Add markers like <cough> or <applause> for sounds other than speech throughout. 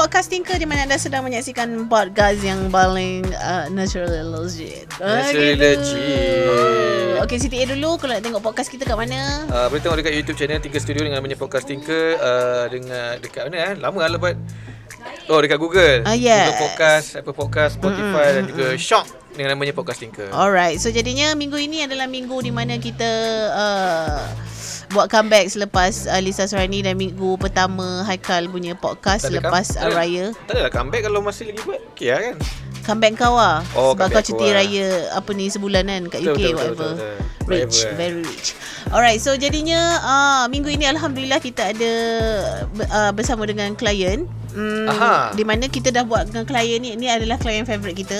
podcasting ke di mana anda sedang menyaksikan podcast yang paling uh, natural and legit? Natural and legit. Hmm. Okay, Siti dulu kalau nak tengok podcast kita kat mana? Uh, boleh tengok dekat YouTube channel tiga Studio dengan namanya podcasting ke uh, dengan dekat mana eh? Lama lah lepas. Oh, dekat Google. Uh, ah, yeah. Google Podcast, Apple Podcast, Spotify mm-hmm. dan juga mm-hmm. Shock dengan namanya podcasting ke. Alright, so jadinya minggu ini adalah minggu di mana kita... Uh, buat comeback selepas uh, Lisa Sarani dan minggu pertama Haikal punya podcast tak selepas tak raya. Tak ada lah comeback kalau masih lagi buat. Okey lah kan. Comeback kau lah. Oh, sebab kau cuti lah. raya apa ni sebulan kan kat UK betul, whatever. Betul, betul, betul, betul. Rich, whatever. very rich. Alright, so jadinya uh, minggu ini alhamdulillah kita ada uh, bersama dengan klien. Mm, Di mana kita dah buat dengan klien ni ni adalah klien favorite kita.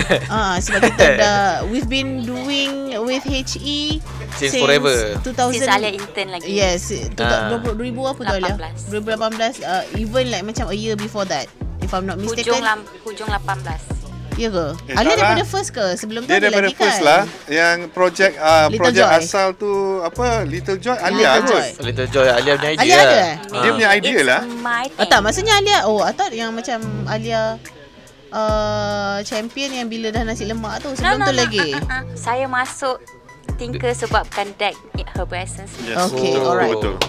<laughs> Ah, sebab kita <laughs> dah we've been doing with HE since, since forever. 2000. Since Alia intern lagi. Yes, ah. uh, 2000 apa tu Alia? 2018 uh, even like macam a year before that. If I'm not mistaken. Hujung, lam, hujung 18. Ya ke? Eh, Alia daripada lah. first ke? Sebelum tu Dia daripada lagi first kan? lah Yang projek uh, ah, Projek asal tu Apa? Little Joy Alia yeah, Little Joy. Little Joy Alia punya idea Alia ada? Lah. Uh. Dia punya idea It's lah Oh tak maksudnya Alia Oh I thought yang macam Alia Uh, champion yang bila dah nasi lemak tu sebelum nah, tu nah, lagi. Nah, nah, nah, nah. Saya masuk tinker sebabkan deck herbal essence. Yes. Okay, oh, alright. Betul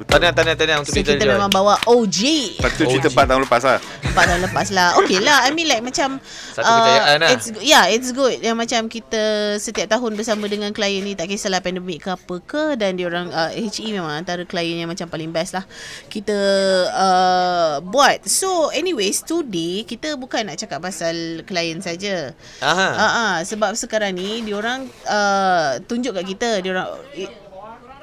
betul betul. tanya tahniah tahniah untuk so, kita. Kita memang bawa OG. Lepas tu OG. cerita 4 tahun lepas lah. 4 tahun lepas lah. Okay lah. I mean like macam. Satu uh, kejayaan lah. It's, yeah it's good. Yang macam kita setiap tahun bersama dengan klien ni. Tak kisahlah pandemik ke apa ke. Dan diorang orang uh, HE memang antara klien yang macam paling best lah. Kita uh, buat. So anyways today kita bukan nak cakap pasal klien saja. Aha. uh uh sebab sekarang ni diorang uh, tunjuk kat kita diorang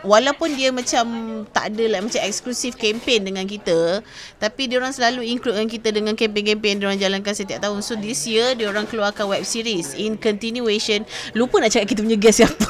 walaupun dia macam tak ada lah, macam eksklusif campaign dengan kita tapi dia orang selalu include dengan kita dengan campaign-campaign dia orang jalankan setiap tahun so this year dia orang keluarkan web series in continuation lupa nak cakap kita punya guest siapa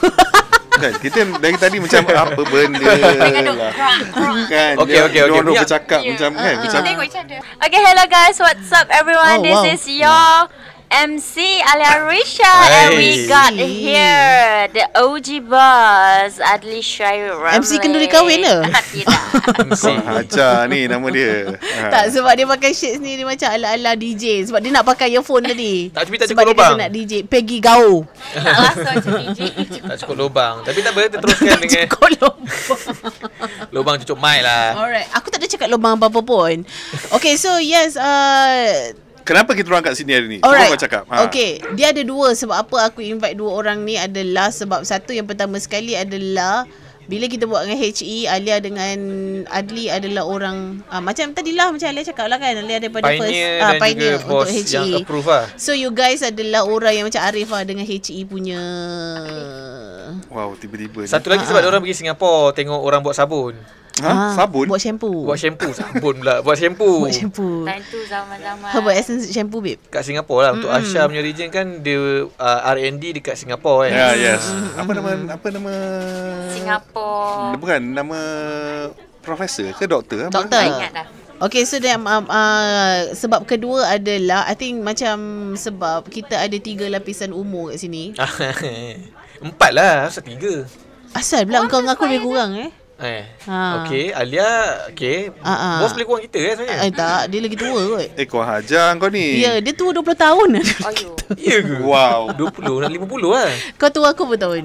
kan kita dari tadi macam apa benda <laughs> lah. kan okay okay. okey orang bercakap yeah. macam kan uh bercakap okey hello guys what's up everyone oh, this wow. is your yeah. MC Alia Risha Hai. and we got here the OG boss Adli Shairi MC kenduri kahwin ke? Tidak. MC Haja ni nama dia. <laughs> tak sebab dia pakai shades ni dia macam ala-ala DJ sebab dia nak pakai earphone tadi. tak cubit tak cukup sebab Dia nak DJ Peggy Gao. Tak rasa DJ. <laughs> Tak cukup lubang. Tapi tak berhenti kita teruskan tak <laughs> cukup lubang. lubang cukup mai lah. Alright, aku tak ada cakap lubang apa-apa pun. Okay, so yes uh, kenapa kita orang kat sini hari ni? Orang right. cakap. Ha. Okay. Dia ada dua sebab apa aku invite dua orang ni adalah sebab satu yang pertama sekali adalah bila kita buat dengan HE, Alia dengan Adli adalah orang uh, macam tadi lah macam Alia cakap lah kan. Alia daripada pioneer first. Uh, pioneer dan juga untuk boss HE. yang approve lah. So you guys adalah orang yang macam Arif lah dengan HE punya. Wow, tiba-tiba. Satu ni. lagi sebab ah, orang pergi Singapura tengok orang buat sabun. Ha? Ha? Sabun? Buat shampoo Buat shampoo Sabun pula Buat shampoo Buat shampoo Time tu zaman-zaman Herbal essence shampoo babe Kat Singapore lah Untuk mm-hmm. Asha punya region kan Dia uh, R&D dekat Singapore kan Ya yeah, yes mm-hmm. Apa nama Apa nama Singapore hmm, Bukan nama Profesor ke doktor Doktor ingat dah Okay so then, um, uh, Sebab kedua adalah I think macam Sebab kita ada Tiga lapisan umur kat sini <laughs> Empat lah Asal tiga Asal pula Kau dengan aku lebih lah. kurang eh Eh. Ha. Okey, Alia, okey. Uh, ha, uh. Ha. Bos boleh kurang kita eh sebenarnya. Eh tak, dia lagi tua kot. eh kau hajar kau ni. Ya, dia tua 20 tahun. Ayuh. <laughs> Ya ke? Wow, 20 nak 50 lah. Kau tua aku berapa tahun?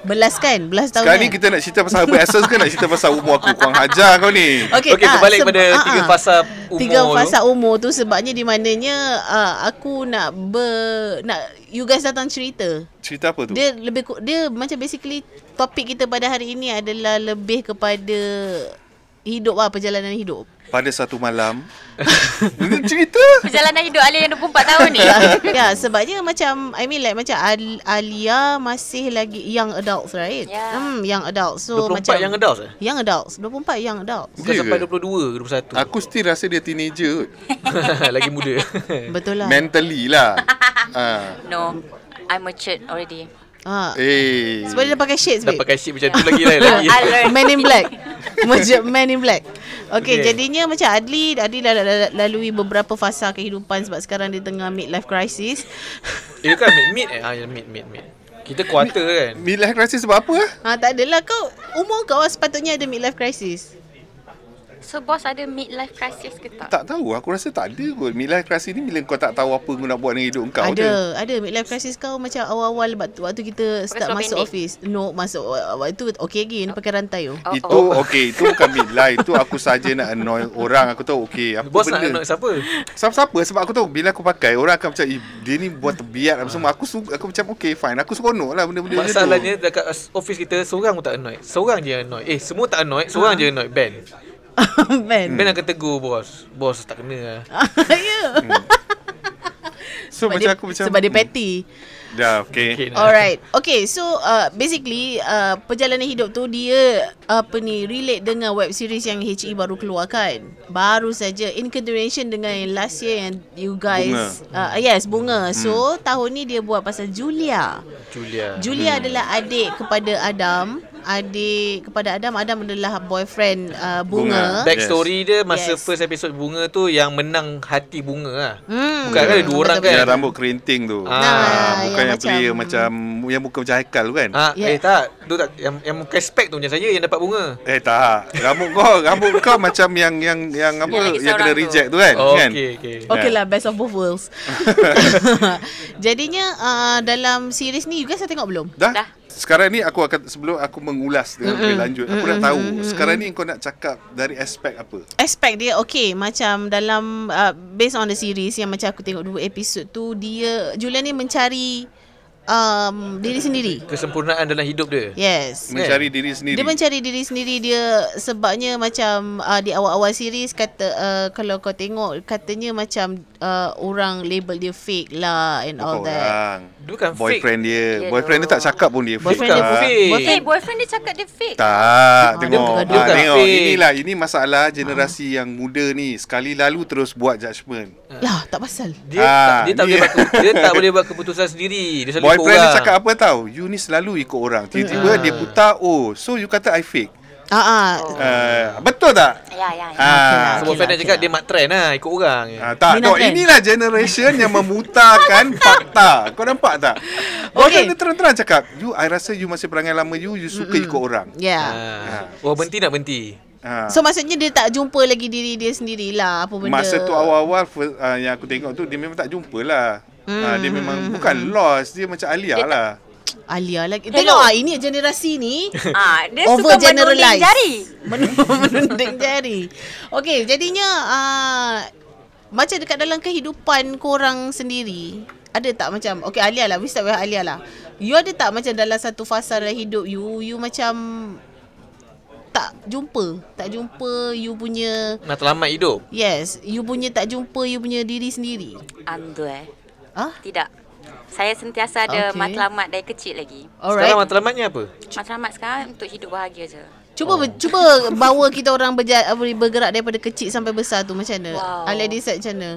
Belas kan? Belas tahun Sekarang ni kita nak cerita pasal apa asas ke nak cerita pasal umur aku? Kurang hajar kau ni. Okey, okay, kembali okay, kepada sem- ha, tiga fasa umur Tiga fasa tu. umur tu sebabnya di mananya uh, aku nak ber... Nak, you guys datang cerita. Cerita apa tu? Dia lebih dia macam basically topik kita pada hari ini adalah lebih kepada hidup lah, perjalanan hidup. Pada satu malam. <laughs> cerita. Perjalanan hidup Alia yang 24 tahun ni. <laughs> ya, sebabnya macam, I mean like macam Alia masih lagi young adults, right? Ya. Yeah. Hmm, young adults. So, 24 macam, young adults? Eh? Young adults. 24 young adults. Bukan yeah. sampai 22, 21. Aku still rasa dia teenager. <laughs> lagi muda. Betul lah. Mentally lah. uh. No. I'm matured already. Ah. Eh. Sebab dia dah pakai shades Dah pakai shades macam tu lagi lain lagi. <laughs> Man in black <laughs> Macam man in black okay, okay, jadinya macam Adli Adli dah lalui beberapa fasa kehidupan Sebab sekarang dia tengah midlife crisis eh, Dia kan mid, mid eh ah, Mid mid mid kita quarter kan Midlife crisis sebab apa? Ha, tak adalah kau Umur kau sepatutnya ada midlife crisis So bos ada midlife crisis ke tak? Tak tahu. Aku rasa tak ada kot. Midlife crisis ni bila kau tak tahu apa kau nak buat dengan hidup kau. Ada. Je. Ada. Midlife crisis kau macam awal-awal waktu kita start Bukan masuk office. No. Masuk waktu itu okay lagi. Oh. pakai rantai tu. Oh. oh. Itu oh. okay. Itu bukan midlife. Itu aku saja nak annoy orang. Aku tahu okay. Apa bos benda. nak annoy siapa? Siapa-siapa. Sebab aku tahu bila aku pakai orang akan macam dia ni buat terbiat. Ha. Semua. Aku, suka, aku macam okay fine. Aku seronok lah benda-benda Masalahnya, dekat office kita seorang pun tak annoy. Seorang je annoy. Eh semua tak annoy. Seorang ha. je annoy. Ben ben. Ben akan tegur bos. Bos tak kena lah. <laughs> ya. Hmm. So macam aku macam sebab dia petty. Ya, yeah, okay. Alright. Okay, so uh, basically uh, perjalanan hidup tu dia apa ni relate dengan web series yang HE baru keluarkan. Baru saja in conjunction dengan last year yang you guys uh, yes, bunga. Hmm. So tahun ni dia buat pasal Julia. Julia. Julia hmm. adalah adik kepada Adam adik kepada Adam Adam adalah boyfriend uh, bunga. bunga backstory yes. dia masa yes. first episode bunga tu yang menang hati bunga lah. hmm. bukan hmm. kan dua orang kan yang rambut kerinting tu ah. Ah. Ya, bukan yang, yang player macam yang muka macam Haikal tu kan ah. yeah. eh tak tu tak yang yang muka spek tu macam saya yang dapat bunga eh tak rambut kau rambut kau macam yang yang yang apa yang, yang kena reject tu kan oh, kan? okey kan? Ya. okey okay. lah best of both worlds <laughs> <laughs> jadinya uh, dalam series ni you guys dah tengok belum dah sekarang ni aku akan sebelum aku mengulas dengan mm-hmm. lebih lanjut aku mm-hmm. nak tahu mm-hmm. sekarang ni kau nak cakap dari aspek apa aspek dia okay macam dalam uh, based on the series yang macam aku tengok dua episod tu dia Julian ni mencari um, diri sendiri. Kesempurnaan dalam hidup dia. Yes. Mencari yeah. diri sendiri. Dia mencari diri sendiri dia sebabnya macam uh, di awal-awal series kata uh, kalau kau tengok katanya macam uh, orang label dia fake lah and Bukan all orang. that. Bukan boyfriend fake. dia. Yeah, boyfriend dia tak cakap pun dia fake. Boyfriend dia fake. Boyfriend, boyfriend dia cakap dia fake. Tak. Ha, tengok. Ah, dia, dia ha, tengok. Fake. Inilah ini masalah generasi ha. yang muda ni sekali lalu terus buat judgement. Lah, tak pasal. Dia ha, tak, dia tak ah, boleh ya. buat dia tak <laughs> boleh buat keputusan sendiri. Dia orang. Friend dia cakap apa tahu? You ni selalu ikut orang. Tiba-tiba dia buta oh, so you kata I fake. Ah, uh, uh, betul tak? Ya, ya. ya. Ah, okay, lah, semua okay, lah, fan okay, cakap lah. dia mak trend lah, ikut orang. Ah, tak, tak inilah generation yang memutarkan <laughs> fakta. Kau nampak tak? Okay. Orang dia terang-terang cakap, you, I rasa you masih perangai lama you, you suka mm-hmm. ikut orang. Ya. Yeah. Uh, ah. oh, berhenti nak berhenti? Ha. So maksudnya dia tak jumpa lagi diri dia sendirilah apa benda. Masa tu awal-awal uh, yang aku tengok tu dia memang tak jumpalah. Ah, hmm. ha, Dia memang hmm. Bukan lost Dia macam Alia dia lah tak, Alia lah like, Tengok ah, Ini generasi ni <laughs> ah, Dia suka <laughs> menunding jari Menunding jari Okay Jadinya uh, Macam dekat dalam kehidupan Korang sendiri Ada tak macam Okay Alia lah We start with Alia lah You ada tak macam Dalam satu fasa dalam hidup you You macam tak jumpa tak jumpa you punya nak terlambat hidup yes you punya tak jumpa you punya diri sendiri andu eh Ah? Tidak. Saya sentiasa ada okay. matlamat dari kecil lagi. Alright. Sekarang matlamatnya apa? Matlamat sekarang untuk hidup bahagia je. Cuba oh. cuba bawa kita orang berjaya, bergerak daripada kecil sampai besar tu macam mana? Wow. Ali decide macam mana?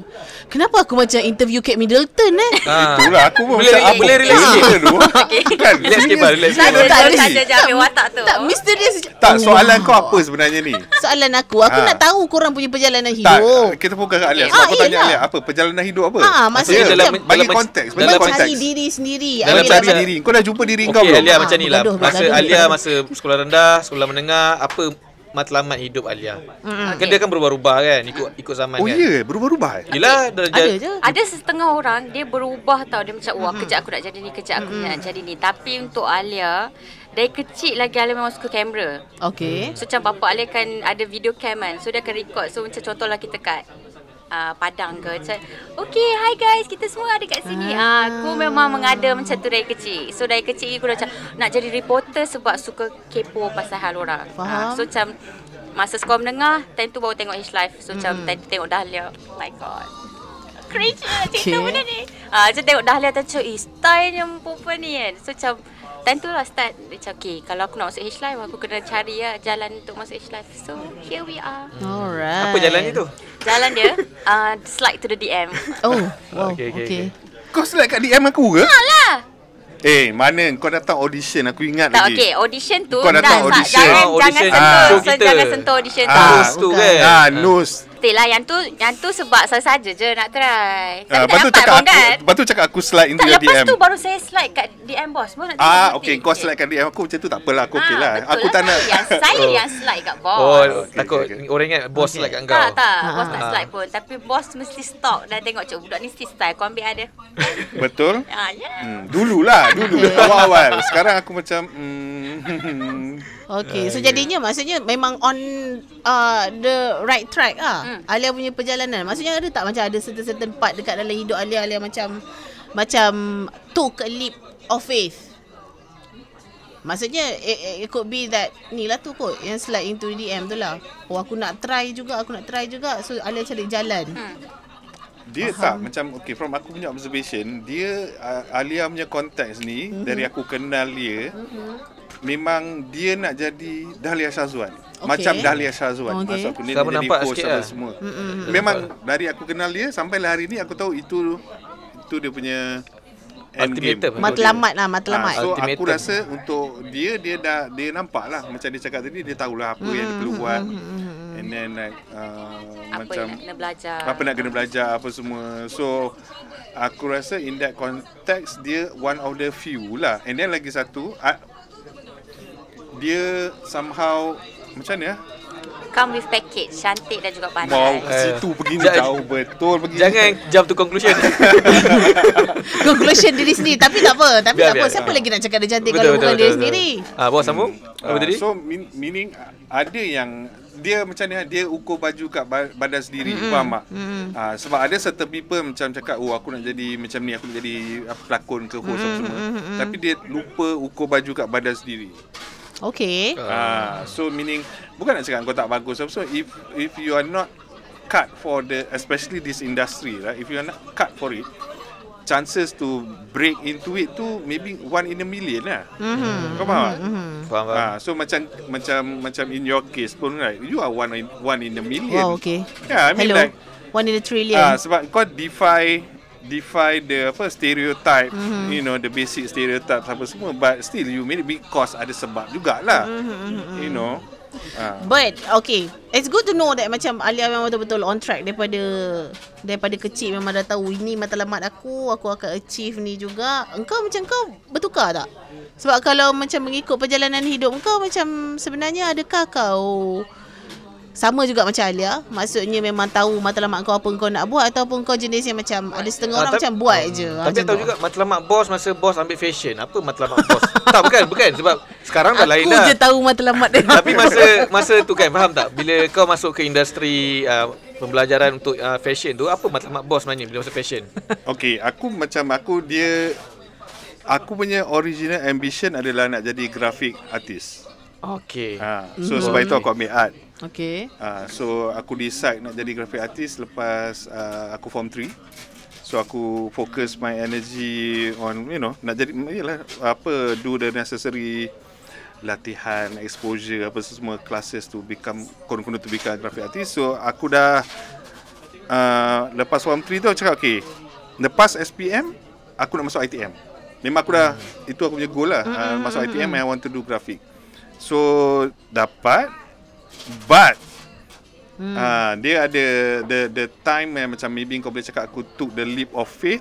Kenapa aku macam interview Kate Middleton eh? Ha, itulah aku pun boleh macam boleh relax sikit dulu. Kan relax sikit baru relax sikit. Tak tak, tak, tak, tak, Tak tak, Tak soalan kau apa oh. sebenarnya ni? Soalan aku, aku ah. nak tahu kau orang punya perjalanan hidup. Tak, ah, kita fokus kat Alia. Aku tanya Alia apa perjalanan hidup apa? Ha, maksudnya dalam bagi konteks, bagi konteks. Dalam diri sendiri. Dalam lah. diri. Kau dah jumpa diri kau belum? Okey, Alia macam nilah. Masa Alia masa sekolah rendah, sekolah menengah dengar apa matlamat hidup Alia. Mm-hmm. Okay. Dia kan berubah-ubah kan ikut ikut zaman oh, kan. Oh yeah, berubah-ubah. Yalah, ada je. Ada setengah orang dia berubah tau. Dia macam wah, kejap aku nak jadi ni, kejap aku mm-hmm. nak jadi ni. Tapi untuk Alia, dari kecil lagi Alia memang suka kamera. Okay. So macam bapak Alia kan ada video cam kan. So dia akan record. So macam contohlah kita kat uh, Padang ke macam Okay hi guys Kita semua ada kat sini uh, Aku memang mengada macam tu dari kecil So dari kecil aku dah macam Nak jadi reporter sebab suka kepo pasal hal orang uh, So macam Masa sekolah menengah Time tu baru tengok H Life So macam hmm. time tu tengok Dahlia oh My god Crazy lah, okay. Cerita benda ni uh, Macam tengok Dahlia macam Eh yang perempuan ni kan So macam time tu lah start macam okay kalau aku nak masuk H-Life aku kena cari lah jalan untuk masuk H-Life. So here we are. Hmm. Alright. Apa jalan dia tu? Jalan dia uh, slide to the DM. <laughs> Oh wow. Okay, okay, okay. okay. Kau slide kat DM aku ke? Ha lah. Eh, mana kau datang audition? Aku ingat tak, lagi. Tak, okay. Audition tu. Kau datang dah, audition. Jangan, oh, audition. jangan, sentuh, ah, so, oh, jangan sentuh audition ah, tu. Ah, Nose tu kan? Ah, nus betul lah yang tu yang tu sebab saya saja je nak try. Tapi uh, lepas tu cakap aku, kan? lepas tu cakap aku slide into your DM. Lepas tu baru saya slide kat DM boss. Bos nak Ah, okey kau slide kat DM aku macam tu tak apalah aku okey ah, lah. Aku lah. tak nak. Saya <laughs> yang oh. slide kat bos. Oh, takut orang ingat boss slide kat kau. Tak, tak. Boss ah, tak slide pun. Tapi bos mesti stop dan tengok cik budak ni si style kau ambil ada. <laughs> Betul? Ah, ya. Hmm, dululah, dulu <laughs> awal-awal. Sekarang aku macam hmm, Okay, ah, so ya. jadinya maksudnya memang on uh, the right track ah. Hmm. Alia punya perjalanan. Maksudnya ada tak macam ada certain-certain part dekat dalam hidup Alia Alia macam macam took a leap of faith. Maksudnya it, it could be that ni lah tu kot yang slide into DM tu lah. Oh aku nak try juga, aku nak try juga. So Alia cari jalan. Hmm. Dia Faham. tak macam okay from aku punya observation dia uh, Alia punya konteks ni mm-hmm. dari aku kenal dia mm-hmm memang dia nak jadi Dahlia Shahzuan. Okay. Macam Dahlia Shahzuan. Okay. Masa aku ni dia nampak jadi sikit sama lah. semua. Mm-mm. Memang dari aku kenal dia sampai hari ni aku tahu itu itu dia punya Ultimatum Matlamat lah Matlamat ha, So Ultimatum. aku rasa Untuk dia Dia dah Dia nampak lah Macam dia cakap tadi Dia tahulah apa yang dia perlu buat mm-hmm. And then like uh, Apa macam, yang kena belajar Apa nak kena belajar Apa semua So Aku rasa in that context Dia one of the few lah And then lagi satu dia somehow macam ni ya? Eh? Come with package cantik dan juga pandai. Wow, ke eh. situ pergi eh. jauh betul pergi. Jangan jump to conclusion. <laughs> conclusion diri sendiri tapi tak apa, tapi biar, tak biar. apa. Siapa ha. lagi nak cakap dia cantik kalau bukan dia sendiri? Ah, bawa sambung. Hmm. Apa tadi? Ah, so meaning ada yang dia macam ni dia ukur baju kat badan sendiri mm-hmm. faham tak mm-hmm. ha, sebab ada certain people macam cakap oh aku nak jadi macam ni aku nak jadi pelakon ke host mm-hmm. semua mm-hmm. tapi dia lupa ukur baju kat badan sendiri Okay. Uh, so meaning bukan nak cakap kau tak bagus. So if if you are not cut for the especially this industry, right? If you are not cut for it, chances to break into it tu maybe one in a million lah. Mm-hmm. Kau faham? mm Faham. Ah, so macam macam macam in your case pun, right? You are one in one in a million. Oh, okay. Yeah, I mean Hello. like one in a trillion. Ah, uh, sebab kau defy defy the apa stereotype mm-hmm. you know the basic stereotype apa semua but still you made big because ada sebab jugalah mm-hmm. you know Uh. But okay It's good to know that Macam Alia memang betul-betul on track Daripada Daripada kecil memang dah tahu Ini matlamat aku Aku akan achieve ni juga Engkau macam kau Bertukar tak? Sebab kalau macam mengikut perjalanan hidup Engkau macam Sebenarnya adakah kau sama juga macam Alia Maksudnya memang tahu Matlamat kau apa kau nak buat Ataupun kau jenis yang macam Ada setengah ha, orang tapi, macam buat je hmm. ah, Tapi tahu juga Matlamat bos Masa bos ambil fashion Apa matlamat bos <laughs> Tak bukan bukan Sebab sekarang dah lain dah Aku je tahu matlamat dia Tapi masa masa tu kan Faham tak Bila kau masuk ke industri uh, Pembelajaran untuk uh, fashion tu Apa matlamat bos sebenarnya Bila masa fashion <laughs> Okay aku macam Aku dia Aku punya original ambition Adalah nak jadi graphic artist Okay. Uh, ah, so mm. sebab itu aku ambil art. Okay. Uh, ah, so aku decide nak jadi graphic artist lepas uh, aku form 3. So aku fokus my energy on you know nak jadi yalah, apa do the necessary latihan exposure apa semua classes to become kono-kono to become graphic artist. So aku dah uh, lepas form 3 tu aku cakap okay. Lepas SPM aku nak masuk ITM. Memang aku dah mm. itu aku punya goal lah mm. uh, masuk ITM mm. Hmm. I want to do graphic. So dapat but hmm. uh, dia ada the the time yang macam maybe kau boleh cakap aku took the leap of faith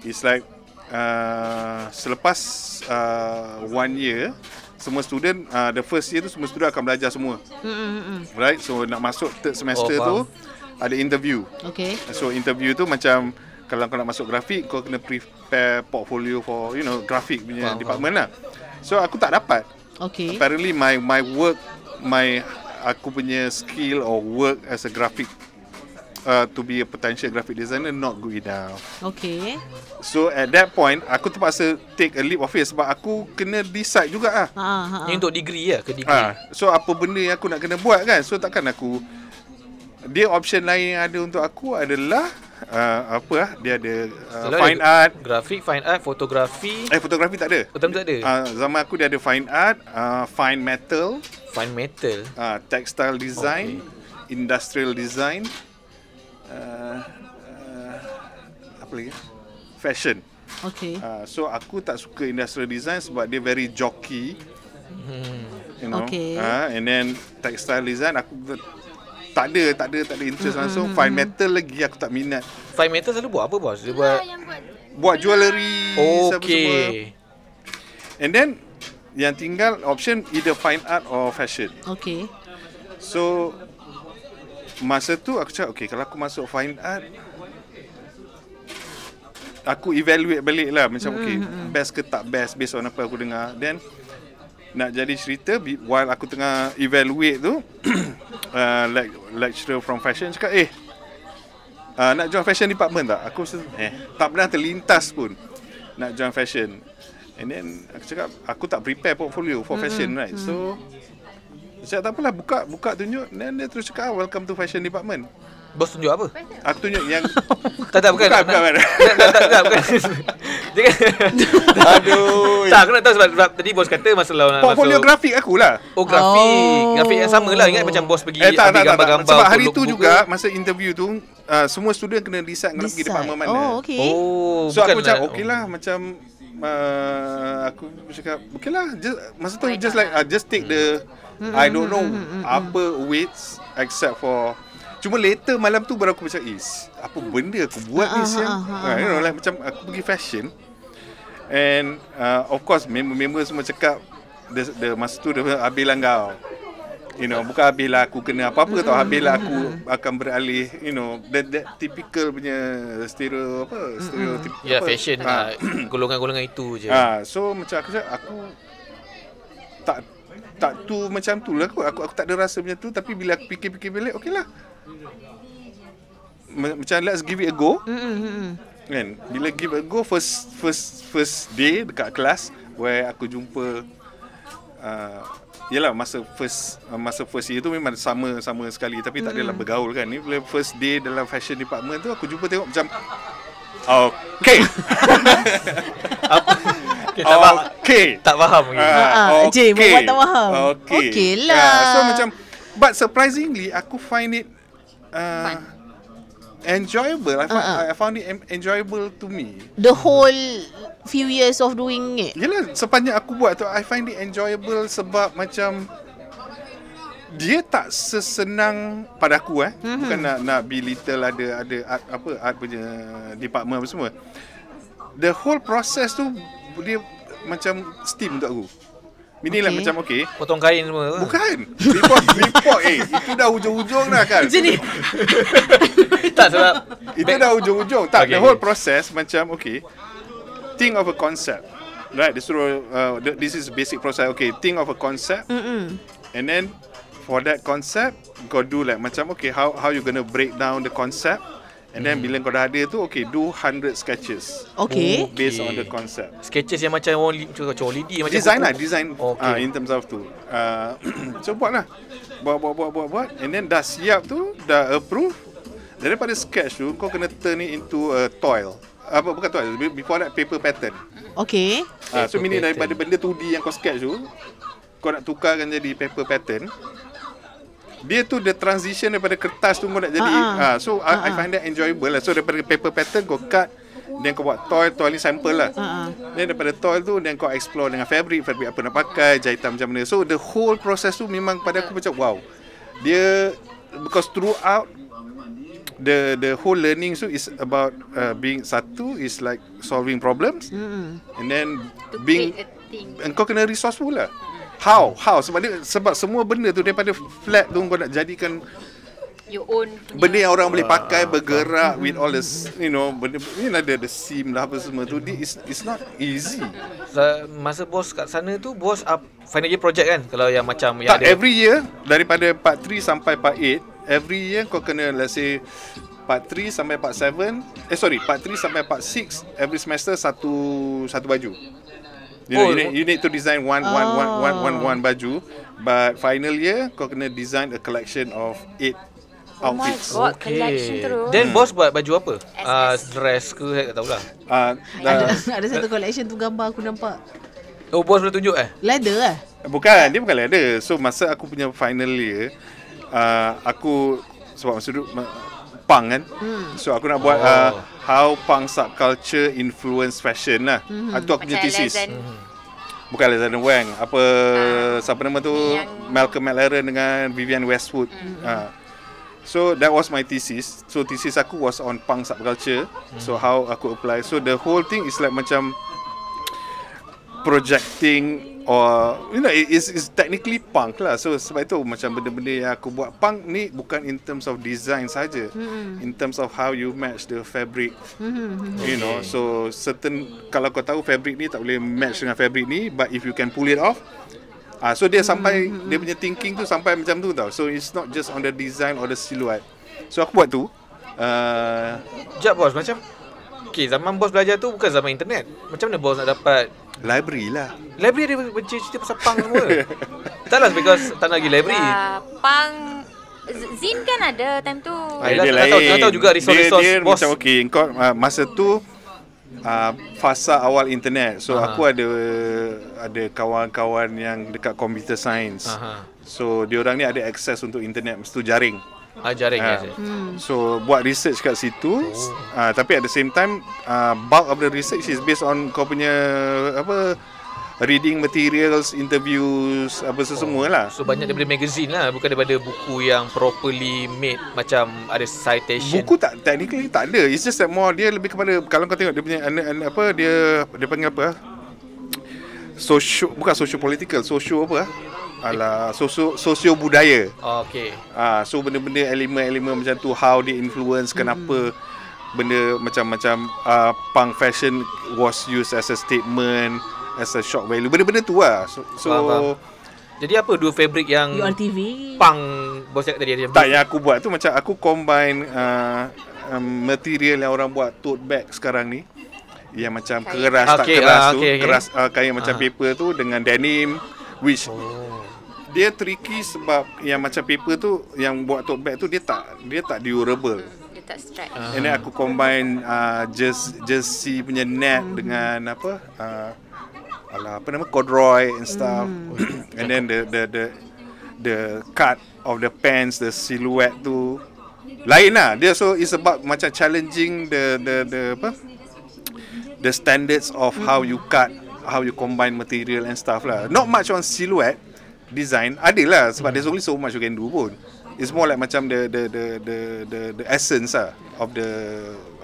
It's like uh, selepas uh, one year semua student uh, the first year tu semua student akan belajar semua. Hmm. hmm, hmm, hmm. Right? So nak masuk third semester oh, tu ada interview. Okay. So interview tu macam kalau kau nak masuk grafik kau kena prepare portfolio for you know grafik punya department lah. So aku tak dapat. Okay. Apparently my my work my aku punya skill or work as a graphic uh, to be a potential graphic designer not good enough. Okay. So at that point aku terpaksa take a leap of faith sebab aku kena decide juga ah. Ha. ha. Untuk degree ya ke degree. Ah. So apa benda yang aku nak kena buat kan? So takkan aku dia option lain yang ada untuk aku adalah uh, apa lah dia ada uh, fine ada art grafik fine art fotografi eh fotografi tak ada betul oh, tak ada uh, zaman aku dia ada fine art uh, fine metal fine metal uh, textile design okay. industrial design uh, uh, apa lagi fashion okey uh, so aku tak suka industrial design sebab dia very jockey hmm. you know okay. uh, and then textile design aku tak ada tak ada tak ada interest hmm langsung hmm, fine hmm. metal lagi aku tak minat fine metal selalu buat apa bos dia buat ya, yang buat jewelry okay. and then yang tinggal option either fine art or fashion okay so masa tu aku cakap okay kalau aku masuk fine art aku evaluate balik lah macam hmm okay hmm, best ke tak best based on apa aku dengar then nak jadi cerita while aku tengah evaluate tu <coughs> uh, lecturer from fashion cakap eh uh, nak join fashion department tak aku eh tak pernah terlintas pun nak join fashion and then aku cakap aku tak prepare portfolio for fashion mm-hmm. right so saya tak apalah buka buka tunjuk then dia terus cakap ah, welcome to fashion department Bos tunjuk apa? Aku tunjuk yang <laughs> Tak tak bukan Bukan bukan tak tak bukan <laughs> kan- Aduh Tak aku nak tahu sebab, sebab Tadi bos kata masa lawan Portfolio grafik aku lah Oh grafik oh. Grafik yang sama lah Ingat macam bos pergi eh, tak, Ambil gambar-gambar Sebab hari tu juga Masa interview tu uh, Semua student kena decide, decide. Kena pergi depan mana Oh okay oh, So aku lah. macam lah Macam uh, Aku cakap Okay lah just, Masa tu oh, just lah. like uh, Just take hmm. the I don't know hmm hmm, hmm, hmm, hmm, Apa weights Except for Cuma later malam tu baru aku macam Is eh, Apa benda aku buat ni ah, ah, siang uh, You know lah Macam aku pergi fashion And uh, Of course Member-member semua cakap the, the Masa tu dia Habislah kau You know Bukan habislah aku kena apa-apa mm-hmm. tau Habislah aku mm-hmm, mm-hmm. Akan beralih You know That, that typical punya Stereo apa mm-hmm. Stereo mm-hmm. tip, Ya yeah, fashion ha. <coughs> Golongan-golongan itu je ha, So macam aku cakap Aku Tak tak tu macam tu lah aku, aku, aku tak ada rasa macam tu Tapi bila aku fikir-fikir balik Okey lah macam let's give it a go. Mm-hmm. Kan? Bila give it a go first first first day dekat kelas where aku jumpa a uh, yalah masa first uh, masa first year tu memang sama sama sekali tapi tak adalah bergaul kan. Ni bila first day dalam fashion department tu aku jumpa tengok macam Okay. <laughs> okay, tak okay. Tak faham lagi. Uh, okay. Jay, tak faham. Okay. Okay lah. Yeah, so macam, but surprisingly, aku find it uh, enjoyable. I, uh-huh. I found it enjoyable to me. The whole few years of doing it. Yelah, sepanjang aku buat tu, I find it enjoyable sebab macam dia tak sesenang pada aku eh. Mm-hmm. Bukan nak nak belittle ada ada art, apa art punya department apa semua. The whole process tu dia macam steam untuk aku. Bini okay. lah macam okey. Potong kain semua ke? Lah. Bukan. Report, report. Eh, itu dah hujung-hujung dah kan. Macam ni. <laughs> tak sebab. Itu dah hujung-hujung. Tak, okay. the whole process macam okey. Think of a concept. Right, this, uh, this is basic process. Okay, think of a concept. Mm-mm. And then, for that concept, go do like, macam okay, how how you gonna break down the concept? And then bila kau dah ada tu Okay do 100 sketches Okay oh, Based okay. on the concept Sketches yang macam orang Macam macam holiday macam Design lah Design oh, okay. uh, In terms of tu uh, <clears throat> So buat lah buat, buat buat buat buat And then dah siap tu Dah approve Daripada sketch tu Kau kena turn it into a toil apa bukan toil? before that paper pattern. Okay. Uh, so mini daripada benda 2D yang kau sketch tu kau nak tukarkan jadi paper pattern dia tu the transition daripada kertas tu pun nak jadi ha, ha. so ha, ha. I find that enjoyable lah so daripada paper pattern kau cut dan kau buat toil toil ni sample lah dan ha. daripada toil tu dan kau explore dengan fabric fabric apa nak pakai jahitan macam mana so the whole process tu memang pada aku macam wow dia because throughout the the whole learning so is about uh, being satu is like solving problems mm-hmm. and then to being a and kau kena resourceful lah mm. How? How? Sebab dia, sebab semua benda tu daripada flat tu kau nak jadikan your own punya. benda yang orang boleh ah, pakai ah, bergerak ah. with all this you know benda ni ada the seam lah apa semua tu dia it's, it's not easy so, lah, masa bos kat sana tu bos up final year project kan kalau yang macam tak, yang ada every year daripada part 3 sampai part 8 every year kau kena let's say part 3 sampai part 7 eh sorry part 3 sampai part 6 every semester satu satu baju You, oh, know, you, need, you need to design one, oh. one, one, one, one, ah. one baju. But final year, kau kena design a collection of eight Oh outfits. my god, okay. collection terus. Then hmm. boss buat baju apa? Uh, dress ke, saya tak tahulah. Uh, ada, <laughs> ada satu collection tu gambar aku nampak. Oh, boss boleh tunjuk eh? Leather lah. Bukan, dia bukan leather. So, masa aku punya final year, uh, aku sebab masa duduk uh, kan. Hmm. So, aku nak buat... Oh. Uh, how punk subculture influence fashion lah. Mm-hmm. aku punya thesis. Mm-hmm. Bukan Alexander Wang. Apa, uh, siapa nama tu? Yang... Malcolm McLaren dengan Vivian Westwood. Mm-hmm. Ah. So, that was my thesis. So, thesis aku was on punk subculture. Mm-hmm. So, how aku apply. So, the whole thing is like macam projecting or you know it's, it's technically punk lah so sebab itu macam benda-benda yang aku buat punk ni bukan in terms of design saja mm-hmm. in terms of how you match the fabric mm-hmm. mm-hmm. you know so certain kalau kau tahu fabric ni tak boleh match dengan fabric ni but if you can pull it off ah uh, so dia sampai mm-hmm, mm-hmm. dia punya thinking tu sampai macam tu tau so it's not just on the design or the silhouette so aku buat tu uh, jap bos macam Okay, zaman bos belajar tu bukan zaman internet. Macam mana bos nak dapat Library lah Library ada benci cerita pasal pang semua Tak lah because tak nak pergi library uh, ah, Pang Zin kan ada time tu Ay, ah, Ay, Dia lain tahu, tahu juga resource Dia, dia macam okay Kau, uh, ah, Masa tu uh, Fasa awal internet So uh-huh. aku ada Ada kawan-kawan yang dekat computer science uh-huh. So diorang ni ada access untuk internet Mesti tu jaring Ah, jaring uh, hmm. So buat research kat situ oh. uh, Tapi at the same time uh, Bulk of the research is based on kau punya Apa Reading materials, interviews, apa sesemua lah. so banyak daripada magazine lah, bukan daripada buku yang properly made macam ada citation. Buku tak, technically tak ada. It's just that more dia lebih kepada kalau kau tengok dia punya apa dia dia panggil apa? Social bukan social political, social apa? ala sosio sosio budaya. Oh, okay. Ah so benda-benda elemen-elemen macam tu how they influence kenapa hmm. benda macam-macam uh, punk fashion was used as a statement as a shock value. Benda-benda tu lah. So, so faham, faham. Jadi apa dua fabric yang you on TV? Punk bos cakap tadi. Tak, yang aku buat tu macam aku combine uh, um, material yang orang buat tote bag sekarang ni. Yang macam keras okay, tak keras uh, tu. Okay, okay. Keras uh, kain macam uh. paper tu dengan denim. Which oh dia tricky sebab yang macam paper tu yang buat tote bag tu dia tak dia tak durable. Hmm, dia tak stretch. Uh. aku combine uh, ah, just jersey punya net mm. dengan apa? Uh, ah, ala apa nama corduroy and stuff. Mm. <coughs> and then the the the the cut of the pants, the silhouette tu lain lah dia so it's about macam challenging the the the apa the standards of hmm. how you cut how you combine material and stuff lah not much on silhouette design ada lah sebab mm there's only so much you can do pun it's more like macam the the the the the, the essence ah of the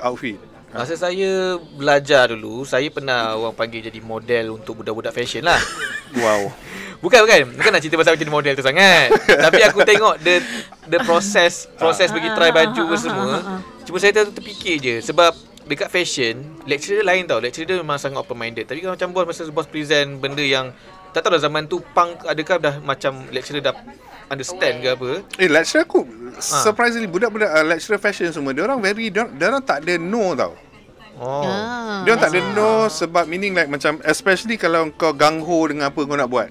outfit Masa saya belajar dulu, saya pernah orang panggil jadi model untuk budak-budak fashion lah. <laughs> Wow. Bukan bukan, bukan nak cerita pasal jadi model tu sangat. <laughs> Tapi aku tengok the the process, process bagi try ah, baju ke ah, semua. Ah, Cuma saya terfikir je sebab dekat fashion, lecturer dia lain tau. Lecturer dia memang sangat open minded. Tapi kalau macam bos masa bos present benda yang tak tahu dah zaman tu punk adakah dah macam lecturer dah understand ke apa eh lecturer aku ha. surprisingly budak-budak uh, lecturer fashion semua dia orang very dia orang tak ada no tau Oh. Ah. Dia tak ada no sebab meaning like macam especially kalau kau gangho dengan apa kau nak buat.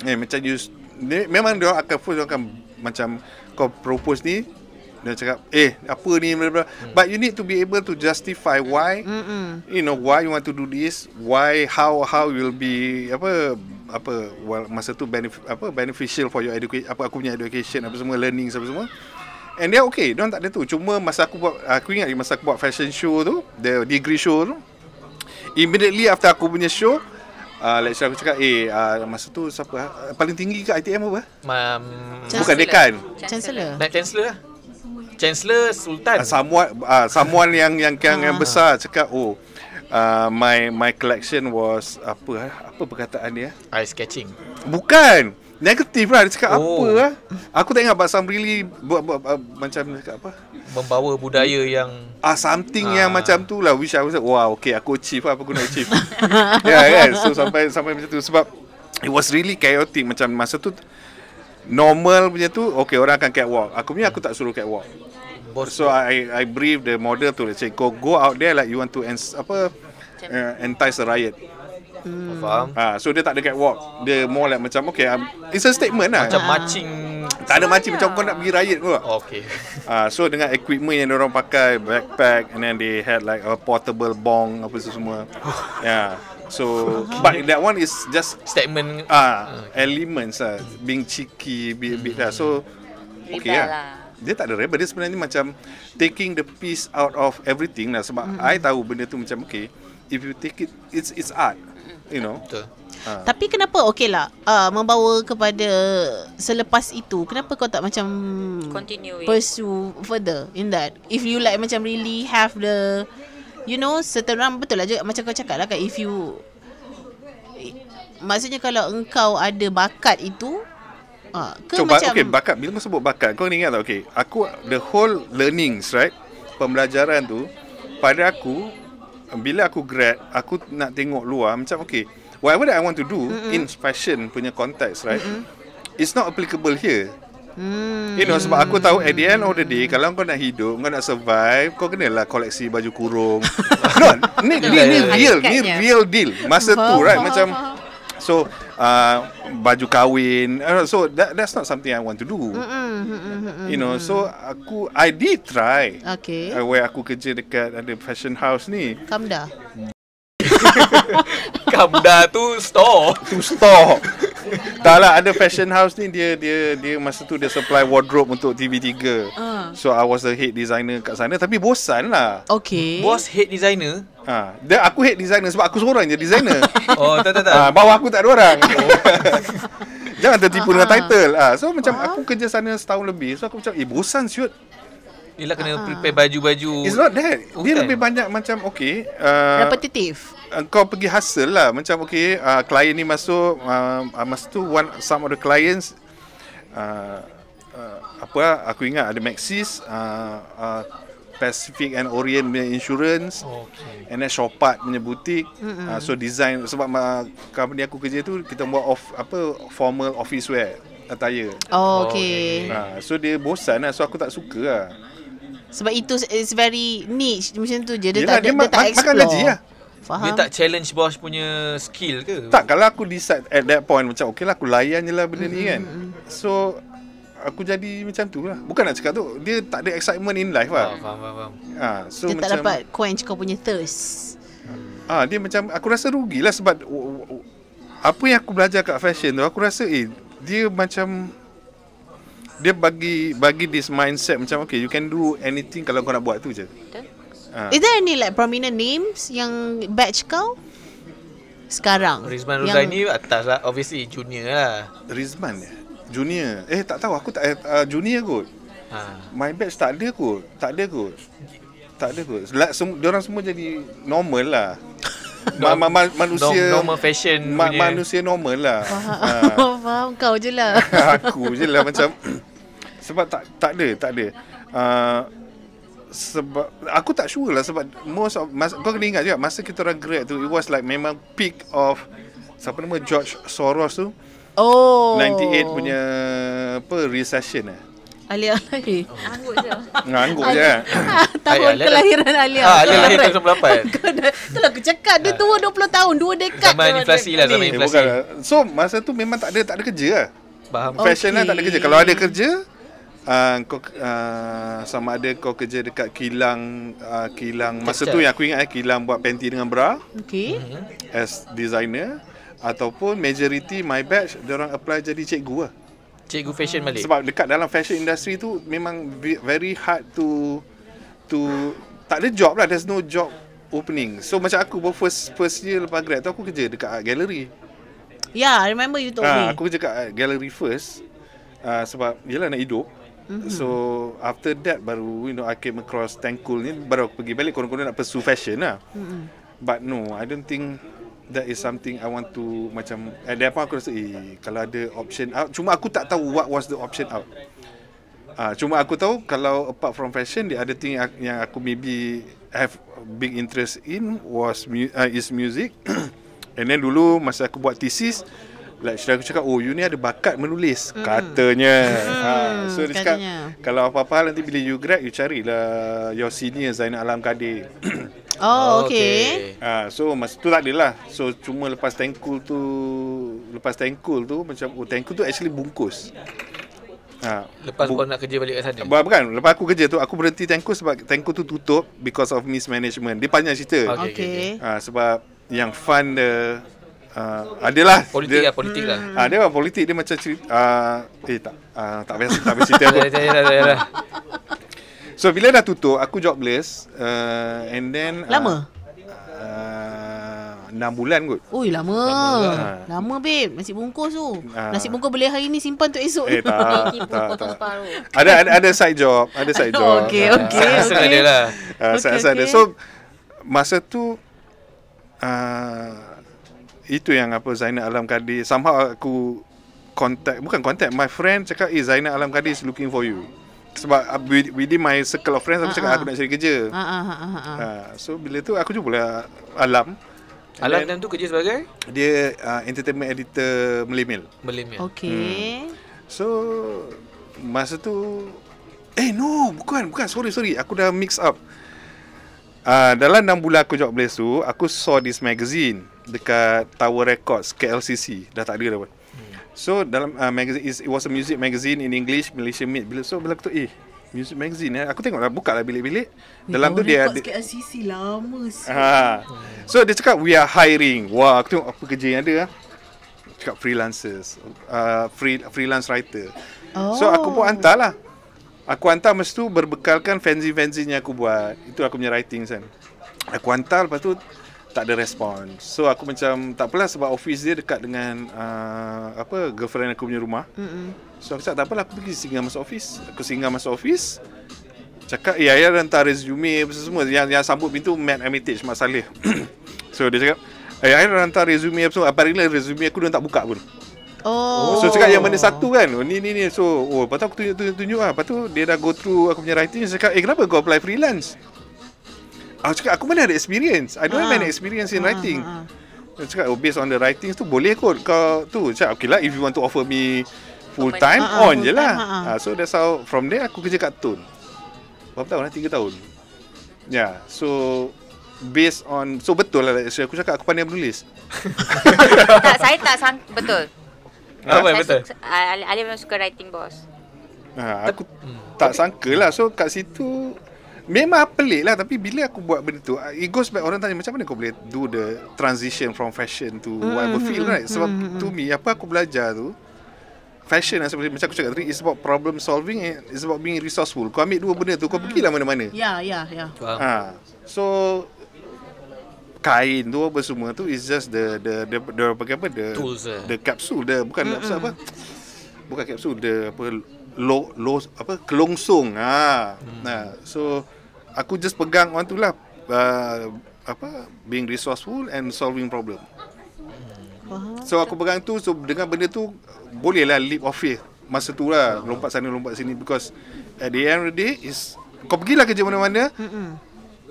Eh macam you ni, memang dia akan first akan macam kau propose ni dia cakap eh apa ni blah, blah. Hmm. but you need to be able to justify why mm you know why you want to do this why how how will be apa apa well, masa tu benef- apa beneficial for your education apa aku punya education apa semua learning apa semua and they okay don't tak ada tu cuma masa aku buat aku ingat masa aku buat fashion show tu the degree show tu immediately after aku punya show Uh, lecturer aku cakap Eh uh, Masa tu siapa uh, Paling tinggi ke ITM apa Ma'am Bukan dekan Chancellor Naib Chancellor lah Chancellor Sultan. Uh, someone uh, someone yang yang yang, yang ah. besar cakap oh Uh, my my collection was apa apa perkataan dia? Ice sketching. Bukan. Negatif lah dia cakap oh. apa lah. Aku tak ingat Basam really buat, buat, buat, macam cakap apa? Membawa budaya yang ah something uh. yang macam tu lah which I was like, wow okay aku achieve lah apa guna achieve. ya <laughs> yeah, kan. Yeah. So sampai sampai macam tu sebab it was really chaotic macam masa tu normal punya tu okay orang akan catwalk aku punya aku tak suruh catwalk so i i brief the model tu let's say go go out there like you want to ens- apa uh, entice a riot hmm. faham ah ha, so dia tak ada catwalk dia more like macam okay, um, it's a statement lah macam matching. tak ada macam macam kau nak pergi riot ke okey <laughs> ah so dengan equipment yang orang pakai backpack and then they had like a portable bong apa semua ya <laughs> yeah. So uh-huh. But that one is just Statement uh, okay. Elements lah Being cheeky Bit-bit hmm. Lah. So Okay lah, lah. Dia tak ada rebel Dia sebenarnya macam Taking the piece out of everything lah Sebab hmm. I tahu benda tu macam Okay If you take it It's it's art You know Betul Ha. Tapi kenapa okay lah uh, Membawa kepada Selepas itu Kenapa kau tak macam Continue Pursue it. further In that If you like macam really have the you know certain orang betul lah macam kau cakap lah kan if you maksudnya kalau engkau ada bakat itu ah ke so, macam okay, bakat bila kau sebut bakat kau ingat tak okay, aku the whole learnings right pembelajaran tu pada aku bila aku grad aku nak tengok luar macam okay whatever that I want to do Mm-mm. in fashion punya context right Mm-mm. it's not applicable here Hmm. You know, sebab aku tahu at the end of the day, kalau kau nak hidup, kau nak survive, kau kenalah koleksi baju kurung. <laughs> no, ni, ni, ni, ni real, ni real deal. Masa tu, right? Macam, so, uh, baju kahwin. so, that, that's not something I want to do. You know, so, aku, I did try. Okay. Uh, where aku kerja dekat ada fashion house ni. Kamda. Kamda <laughs> tu store Tu store Tak lah, ada fashion house ni Dia dia dia masa tu dia supply wardrobe untuk TV3 uh. Ah. So I was the head designer kat sana Tapi bosan lah Okay Bos head designer Ha. Dia, aku head designer sebab aku seorang je designer. <laughs> Oh, tak, tak, tak. Ha, bawah aku tak ada orang. Oh. <laughs> Jangan tertipu uh-huh. dengan ah. title. Ha. So, macam uh-huh. aku kerja sana setahun lebih. So, aku macam, eh, bosan shoot. Ila kena uh-huh. prepare baju-baju. It's not that. Okay. Dia lebih banyak macam, okay. Uh, Repetitive. Uh, kau pergi hustle lah macam okey uh, klien ni masuk uh, uh, masa tu one some of the clients uh, uh, apa aku ingat ada Maxis uh, uh, Pacific and Orient punya insurance okay. and then Shopart punya butik uh, so design sebab uh, company aku kerja tu kita buat off, apa formal office wear attire oh, oh okay. Uh, so dia bosan lah so aku tak suka lah sebab itu is very niche macam tu je dia Yelah, tak ada dia, dia tak explore makan gaji lah Faham. Dia tak challenge bos punya skill ke? Tak, kalau aku decide at that point macam okay lah aku layan je lah benda mm-hmm. ni kan. So, aku jadi macam tu lah. Bukan nak cakap tu, dia tak ada excitement in life lah. Oh, faham, faham, faham. Ha, so, dia macam, tak dapat quench kau punya thirst. Ah, ha, dia macam, aku rasa rugilah sebab w- w- w- apa yang aku belajar kat fashion tu, aku rasa eh, dia macam dia bagi bagi this mindset macam okay you can do anything kalau kau nak buat tu je. Betul. Uh. Is there any like prominent names yang batch kau? Sekarang Rizman Ruzaini yang... atas lah Obviously junior lah Rizman eh? Junior Eh tak tahu aku tak uh, Junior kot ha. My batch tak ada kot Tak ada kot Tak ada kot Dia like, sem- orang semua jadi normal lah <laughs> ma- ma- ma- Manusia Normal fashion ma- Manusia normal lah Faham, ha. <laughs> Faham kau je lah <laughs> Aku je lah macam <coughs> Sebab tak tak ada Tak ada uh, sebab aku tak sure lah sebab most of masa, kau kena ingat juga masa kita orang grad tu it was like memang peak of siapa nama George Soros tu oh 98 punya apa recession eh Alia lahir Anggut je Anggut je Al- eh. <laughs> Tahun Ay, kelahiran Alia ha, Alia lahir tahun 98 Itulah aku cakap Dia ah. tua 20 tahun 2 dekad Zaman inflasi lah Zaman eh, inflasi eh, So masa tu memang tak ada Tak ada kerja lah Faham Fashion okay. lah tak ada kerja Kalau ada kerja uh, kau uh, sama ada kau kerja dekat kilang uh, kilang masa Kecil. tu yang aku ingat eh kilang buat panty dengan bra. Okey. Mm-hmm. As designer ataupun majority my batch orang apply jadi cikgu lah. Cikgu fashion balik. Sebab dekat dalam fashion industry tu memang very hard to to tak ada job lah there's no job opening. So macam aku pun first first year lepas grad tu aku kerja dekat art gallery. Ya, yeah, I remember you told uh, me. Aku kerja dekat art gallery first. Uh, sebab yelah nak hidup. Mm-hmm. So after that baru you know I came across Tangkul ni baru aku pergi balik konon-konon nak pursue fashion lah. Mm-hmm. But no, I don't think that is something I want to macam at that point aku rasa eh kalau ada option out cuma aku tak tahu what was the option out. Ah uh, cuma aku tahu kalau apart from fashion the other thing yang aku maybe have big interest in was uh, is music. <coughs> And then dulu masa aku buat thesis like saudara aku cakap oh you ni ada bakat menulis hmm. katanya hmm. ha so dia cakap kalau apa-apa hal nanti bila you grad you carilah your senior Zainal Alam Kadir <coughs> oh, oh okay. ha so masa tu tak lah. so cuma lepas tankul tu lepas tankul tu macam oh tengkul tu actually bungkus Ha, lepas bu- kau nak kerja balik kat sana bukan, Lepas aku kerja tu Aku berhenti tankul Sebab tankul tu tutup Because of mismanagement Dia panjang cerita Okay, okay. okay. Ha, Sebab Yang fund uh, uh, ah, adalah ah, politik dia, lah politik lah. hmm. lah. uh, dia orang politik dia macam cerita uh, eh tak uh, tak biasa tak biasa cerita. <laughs> so bila dah tutup aku jobless uh, and then lama uh, uh, 6 bulan kot. Ui lama. Lama, lama babe, nasi bungkus tu. Uh, nasi bungkus beli hari ni simpan untuk esok. Eh tak. <laughs> tak, tak. ada ada ada side job, ada side <laughs> job. Okey okey okey. Asal adalah. Asal ada. So masa tu uh, itu yang apa Zainal Alam Kadi Somehow aku Contact Bukan contact My friend cakap Eh Zainal Alam Kadi Is looking for you sebab uh, within my circle of friends Aku cakap ah, aku ah. nak cari kerja uh So bila tu aku jumpa lah Alam Alam dan tu kerja sebagai? Dia uh, entertainment editor Melimil Melimil Okay hmm. So Masa tu Eh no bukan bukan sorry sorry Aku dah mix up Uh, dalam 6 bulan aku job place tu, aku saw this magazine dekat Tower Records, KLCC. Dah tak ada dah pun. Hmm. So dalam uh, magazine is, it was a music magazine in English Malaysia made bila so bila aku tu eh music magazine eh. Aku tengok tengoklah buka lah bilik-bilik dalam tu dia ada sikit CC lama sih. Ha. So dia cakap we are hiring. Wah aku tengok apa kerja yang ada ah. Cakap freelancers, uh, free freelance writer. Oh. So aku pun oh. lah. Aku hantar masa tu berbekalkan fanzine-fanzine yang aku buat Itu aku punya writing kan Aku hantar lepas tu tak ada respon So aku macam tak apalah sebab office dia dekat dengan uh, apa girlfriend aku punya rumah mm-hmm. So aku cakap tak apalah aku pergi singgah masuk office Aku singgah masuk office Cakap ya ya hantar resume apa semua Yang, yang sambut pintu Matt Amitage Mak Saleh <coughs> So dia cakap eh, ayah ya hantar resume apa semua Apparently resume aku dah tak buka pun Oh. So cakap yang mana satu kan? Oh, ni ni ni. So, oh, lepas tu aku tunjuk tunjuk tunjuk ah. Lepas tu dia dah go through aku punya writing cakap, "Eh, kenapa kau apply freelance?" Aku cakap, "Aku mana ada experience. I don't uh. have any ah. experience in uh, writing." Uh, uh. cakap, oh, based on the writing tu boleh kot kau tu. Cakap, okay lah if you want to offer me full time, uh, on uh, je lah. Uh, uh. So, that's how from there aku kerja kat Tone. Berapa tahun lah? Tiga tahun. Ya, yeah, so based on so betul lah saya aku cakap aku pandai menulis. <laughs> tak saya tak sang betul. Ha, ah, apa betul? Ah, ah, Ali memang suka writing boss. Ha, aku tapi, tak sangka lah. So kat situ memang pelik lah. Tapi bila aku buat benda tu, it goes back. Orang tanya macam mana aku boleh do the transition from fashion to whatever hmm, field right? Hmm, Sebab hmm, to me, apa aku belajar tu, fashion lah seperti macam aku cakap tadi is about problem solving and is about being resourceful kau ambil dua benda tu kau pergilah mana-mana ya yeah, ya yeah, ya yeah. ha. so kain tu apa semua tu is just the the the the, the, the, the apa the tools eh. the, the kapsul the bukan kapsul apa bukan kapsul the apa lo lo apa kelongsong ha hmm. nah so aku just pegang orang tulah uh, apa being resourceful and solving problem mm. so aku pegang tu so dengan benda tu bolehlah leap of faith masa tu lah lompat sana lompat sini because at the end of the day is kau pergilah kerja mana-mana hmm.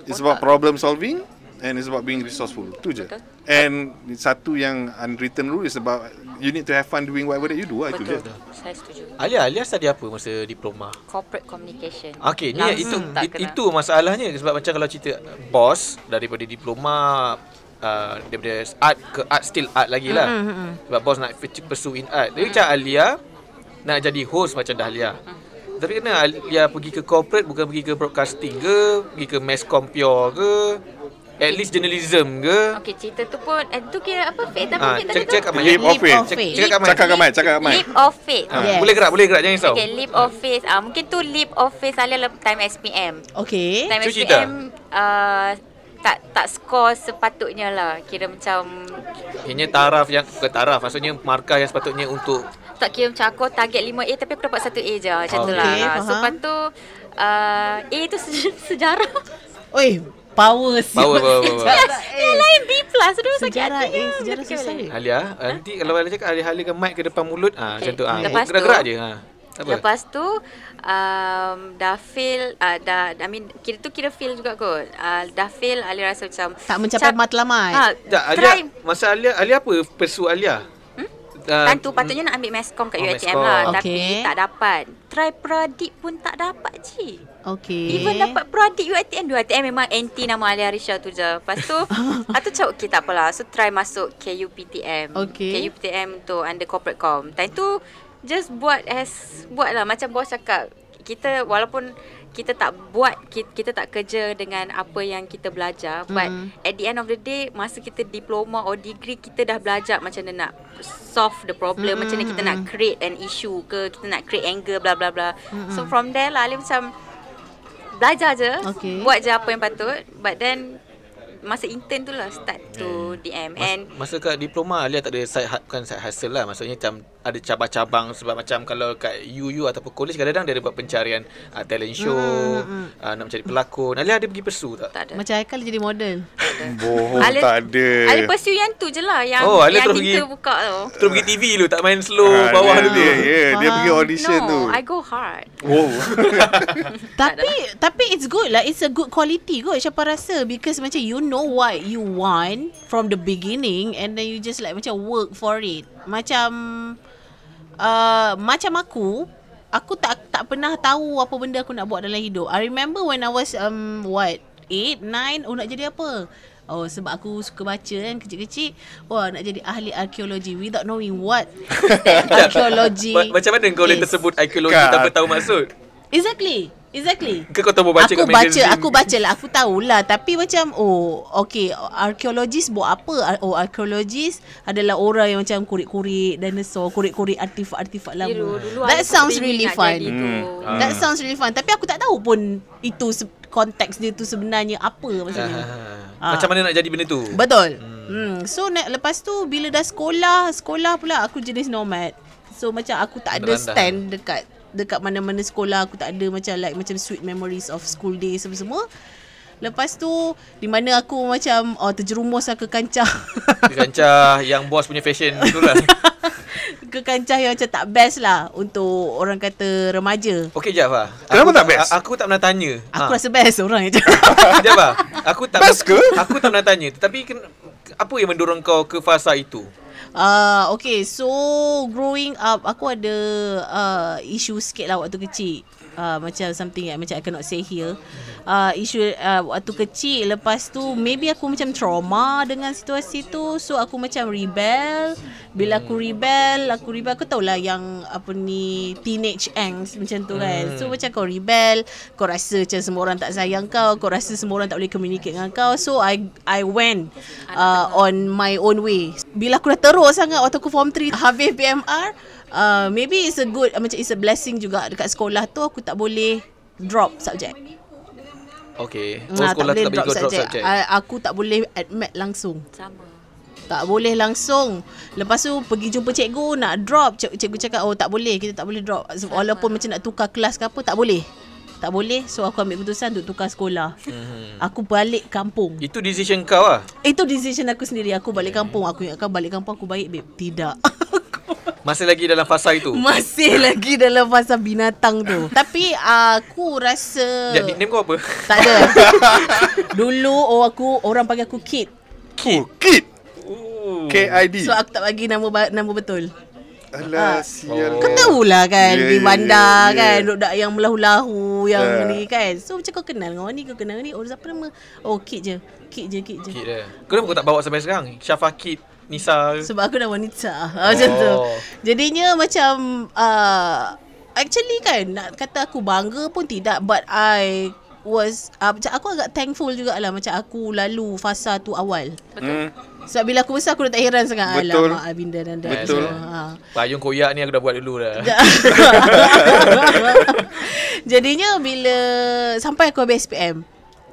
It's about problem solving and it's about being resourceful. Tu je. And satu yang unwritten rule is about you need to have fun doing whatever that you do. Lah, Itu je. Saya setuju. Alia, Alia study apa masa diploma? Corporate communication. Okay, ni Langsung itu i, itu masalahnya sebab macam kalau cerita boss daripada diploma Uh, daripada art ke art still art lagi lah mm-hmm. sebab bos nak pursue in art tapi macam Alia nak jadi host macam Dahlia mm. tapi kena Alia pergi ke corporate bukan pergi ke broadcasting ke pergi ke mass compure ke At least journalism ke Okay cerita tu pun eh, Tu kira apa fate Apa ha, fate tadi tu Leap of, leap Cakap Cakap kat mana Cakap kat mana Leap of faith ah, ha. yes. Boleh gerak boleh gerak Jangan risau Okay leap of faith ah, uh, Mungkin tu leap of faith Salah lah time SPM Okay Time Cuma SPM cerita. Uh, ah, tak tak skor sepatutnya lah Kira macam Kira taraf yang ke taraf Maksudnya markah yang sepatutnya untuk Tak kira macam aku target 5A Tapi aku dapat 1A je Macam okay. Lah. tu lah uh tu uh, A tu sejarah Oi, power sih. Power, power, power, power. Yang lain B plus tu sejarah A, eh, lah. sejarah susah. Alia, eh, nanti kalau Alia cakap Alia halikan mic ke depan mulut ah ha, okay. macam tu ah. Ha. Okay. Gerak-gerak je ha. Apa? Lepas tu um, dah feel, uh, dah I mean kira tu kira feel juga kot. Uh, dah feel Alia rasa macam tak mencapai cap- matlamat. Ha, tak, Alia, try. masa Alia Alia apa pesu Alia? Uh, hmm? Tentu hmm. patutnya mm, nak ambil meskom kat oh, UITM lah okay. Tapi tak dapat Try Pradip pun tak dapat je Okay. Even dapat pro adik UITM. UITM memang anti nama Alia Risha tu je. Lepas tu, <laughs> aku cakap, okay tak apalah. So, try masuk KUPTM. Okay. KUPTM tu under corporate com. Time tu, just buat as, buat lah. Macam bos cakap, kita walaupun kita tak buat, kita, kita tak kerja dengan apa yang kita belajar. But mm-hmm. at the end of the day, masa kita diploma or degree, kita dah belajar macam mana nak solve the problem. Mm-hmm. Macam mana kita nak hmm. create an issue ke, kita nak create anger, bla bla bla. Mm-hmm. So hmm. from there lah, Alia macam, belajar je okay. buat je apa yang patut but then masa intern tu lah start to DM and Mas, masa kat diploma Alia tak ada side bukan side hustle lah maksudnya macam ada cabang-cabang sebab macam kalau kat UU ataupun college kadang-kadang dia ada buat pencarian uh, talent show hmm. uh, nak mencari pelakon Alia ada pergi pursue tak? tak ada macam Aikal jadi model bohong Ali, tak ada Alia pursue yang tu je lah yang, oh, yang kita pergi, buka tu terus pergi TV tu tak main slow uh, bawah tu dia dia, dia, dia pergi audition no, tu no I go hard wow <laughs> tapi tapi it's good lah it's a good quality kot siapa rasa because macam you know what you want from the beginning and then you just like macam work for it macam Uh, macam aku aku tak tak pernah tahu apa benda aku nak buat dalam hidup i remember when i was um what 8 9 oh nak jadi apa Oh sebab aku suka baca kan kecil-kecil Wah oh, nak jadi ahli arkeologi Without knowing what <laughs> Arkeologi Macam mana kau boleh tersebut arkeologi Tanpa tahu maksud Exactly Exactly. Kau, kau tahu baca aku kat baca, magazine. aku baca lah. Aku tahu lah. Tapi macam, oh, okay. Arkeologis buat apa? Oh, arkeologis adalah orang yang macam kurik-kurik dinosaur, kurik-kurik artifak-artifak lama. Dulu, dulu That sounds really fun. Hmm. That ah. sounds really fun. Tapi aku tak tahu pun itu konteks dia tu sebenarnya apa maksudnya. Uh. Uh. Macam mana nak jadi benda tu? Betul. Hmm. hmm. So, nak lepas tu bila dah sekolah, sekolah pula aku jenis nomad. So, macam aku tak ada Berandah. stand dekat dekat mana-mana sekolah aku tak ada macam like macam sweet memories of school days semua semua Lepas tu di mana aku macam oh, terjerumus lah ke kancah. Ke kancah yang bos punya fashion tu lah. <laughs> ke kancah yang macam tak best lah untuk orang kata remaja. Okey je lah. Kenapa tak best? Aku tak pernah tanya. Aku ha. rasa best orang je. <laughs> Jap lah. Aku tak best ke? Aku tak pernah tanya. Tetapi apa yang mendorong kau ke fasa itu? Ah, okay, so growing up aku ada uh, ah, isu sikit lah waktu kecil uh, macam something yang macam I cannot say here. Uh, isu uh, waktu kecil lepas tu maybe aku macam trauma dengan situasi tu so aku macam rebel bila aku rebel aku rebel aku tahu lah yang apa ni teenage angst macam tu kan hmm. so macam kau rebel kau rasa macam semua orang tak sayang kau kau rasa semua orang tak boleh communicate dengan kau so I I went uh, on my own way bila aku dah teruk sangat waktu aku form 3 habis BMR uh, maybe it's a good uh, macam it's a blessing juga dekat sekolah tu aku tak boleh drop subject. Okay. Ah, oh, nah, sekolah tak, tak boleh drop, subject. drop subject. I, ah, aku tak boleh admit langsung. Sama. Tak boleh langsung. Lepas tu pergi jumpa cikgu nak drop. Cikgu, cikgu cakap oh tak boleh. Kita tak boleh drop. Sama. Walaupun macam nak tukar kelas ke apa tak boleh. Tak boleh So aku ambil keputusan Untuk tukar sekolah mhm. Aku balik kampung Itu decision kau lah Itu decision aku sendiri Aku balik kampung Aku ingatkan balik kampung Aku baik babe Tidak <laughs> Masih lagi dalam fasa itu. <laughs> Masih lagi dalam fasa binatang tu. <laughs> Tapi uh, aku rasa Ya nickname kau apa? Tak ada. <laughs> Dulu oh aku orang panggil aku Kid. Kid. Oh, Kid. K I D. So aku tak bagi nama nama betul. Alah, ha. sial. Oh. Kau kan, yeah, di ya, ya, bandar yeah, yeah. kan, duduk yeah. yang melahu-lahu, yang yeah. ni kan. So macam kau kenal dengan orang ni, kau kenal ni. Oh, siapa nama? Oh, Kit je. Kit je, Kit je. Kit je. Kenapa kau tak bawa sampai sekarang? Syafah Kit. Nisa Sebab aku dah wanita oh. Macam tu oh. Jadinya macam uh, Actually kan Nak kata aku bangga pun tidak But I Was uh, Macam aku agak thankful jugalah Macam aku lalu Fasa tu awal Betul mm. Sebab bila aku besar Aku dah tak heran sangat Betul Alamak Abinda dan dan Betul ah, Payung ha. koyak ni Aku dah buat dulu dah <laughs> Jadinya bila Sampai aku habis SPM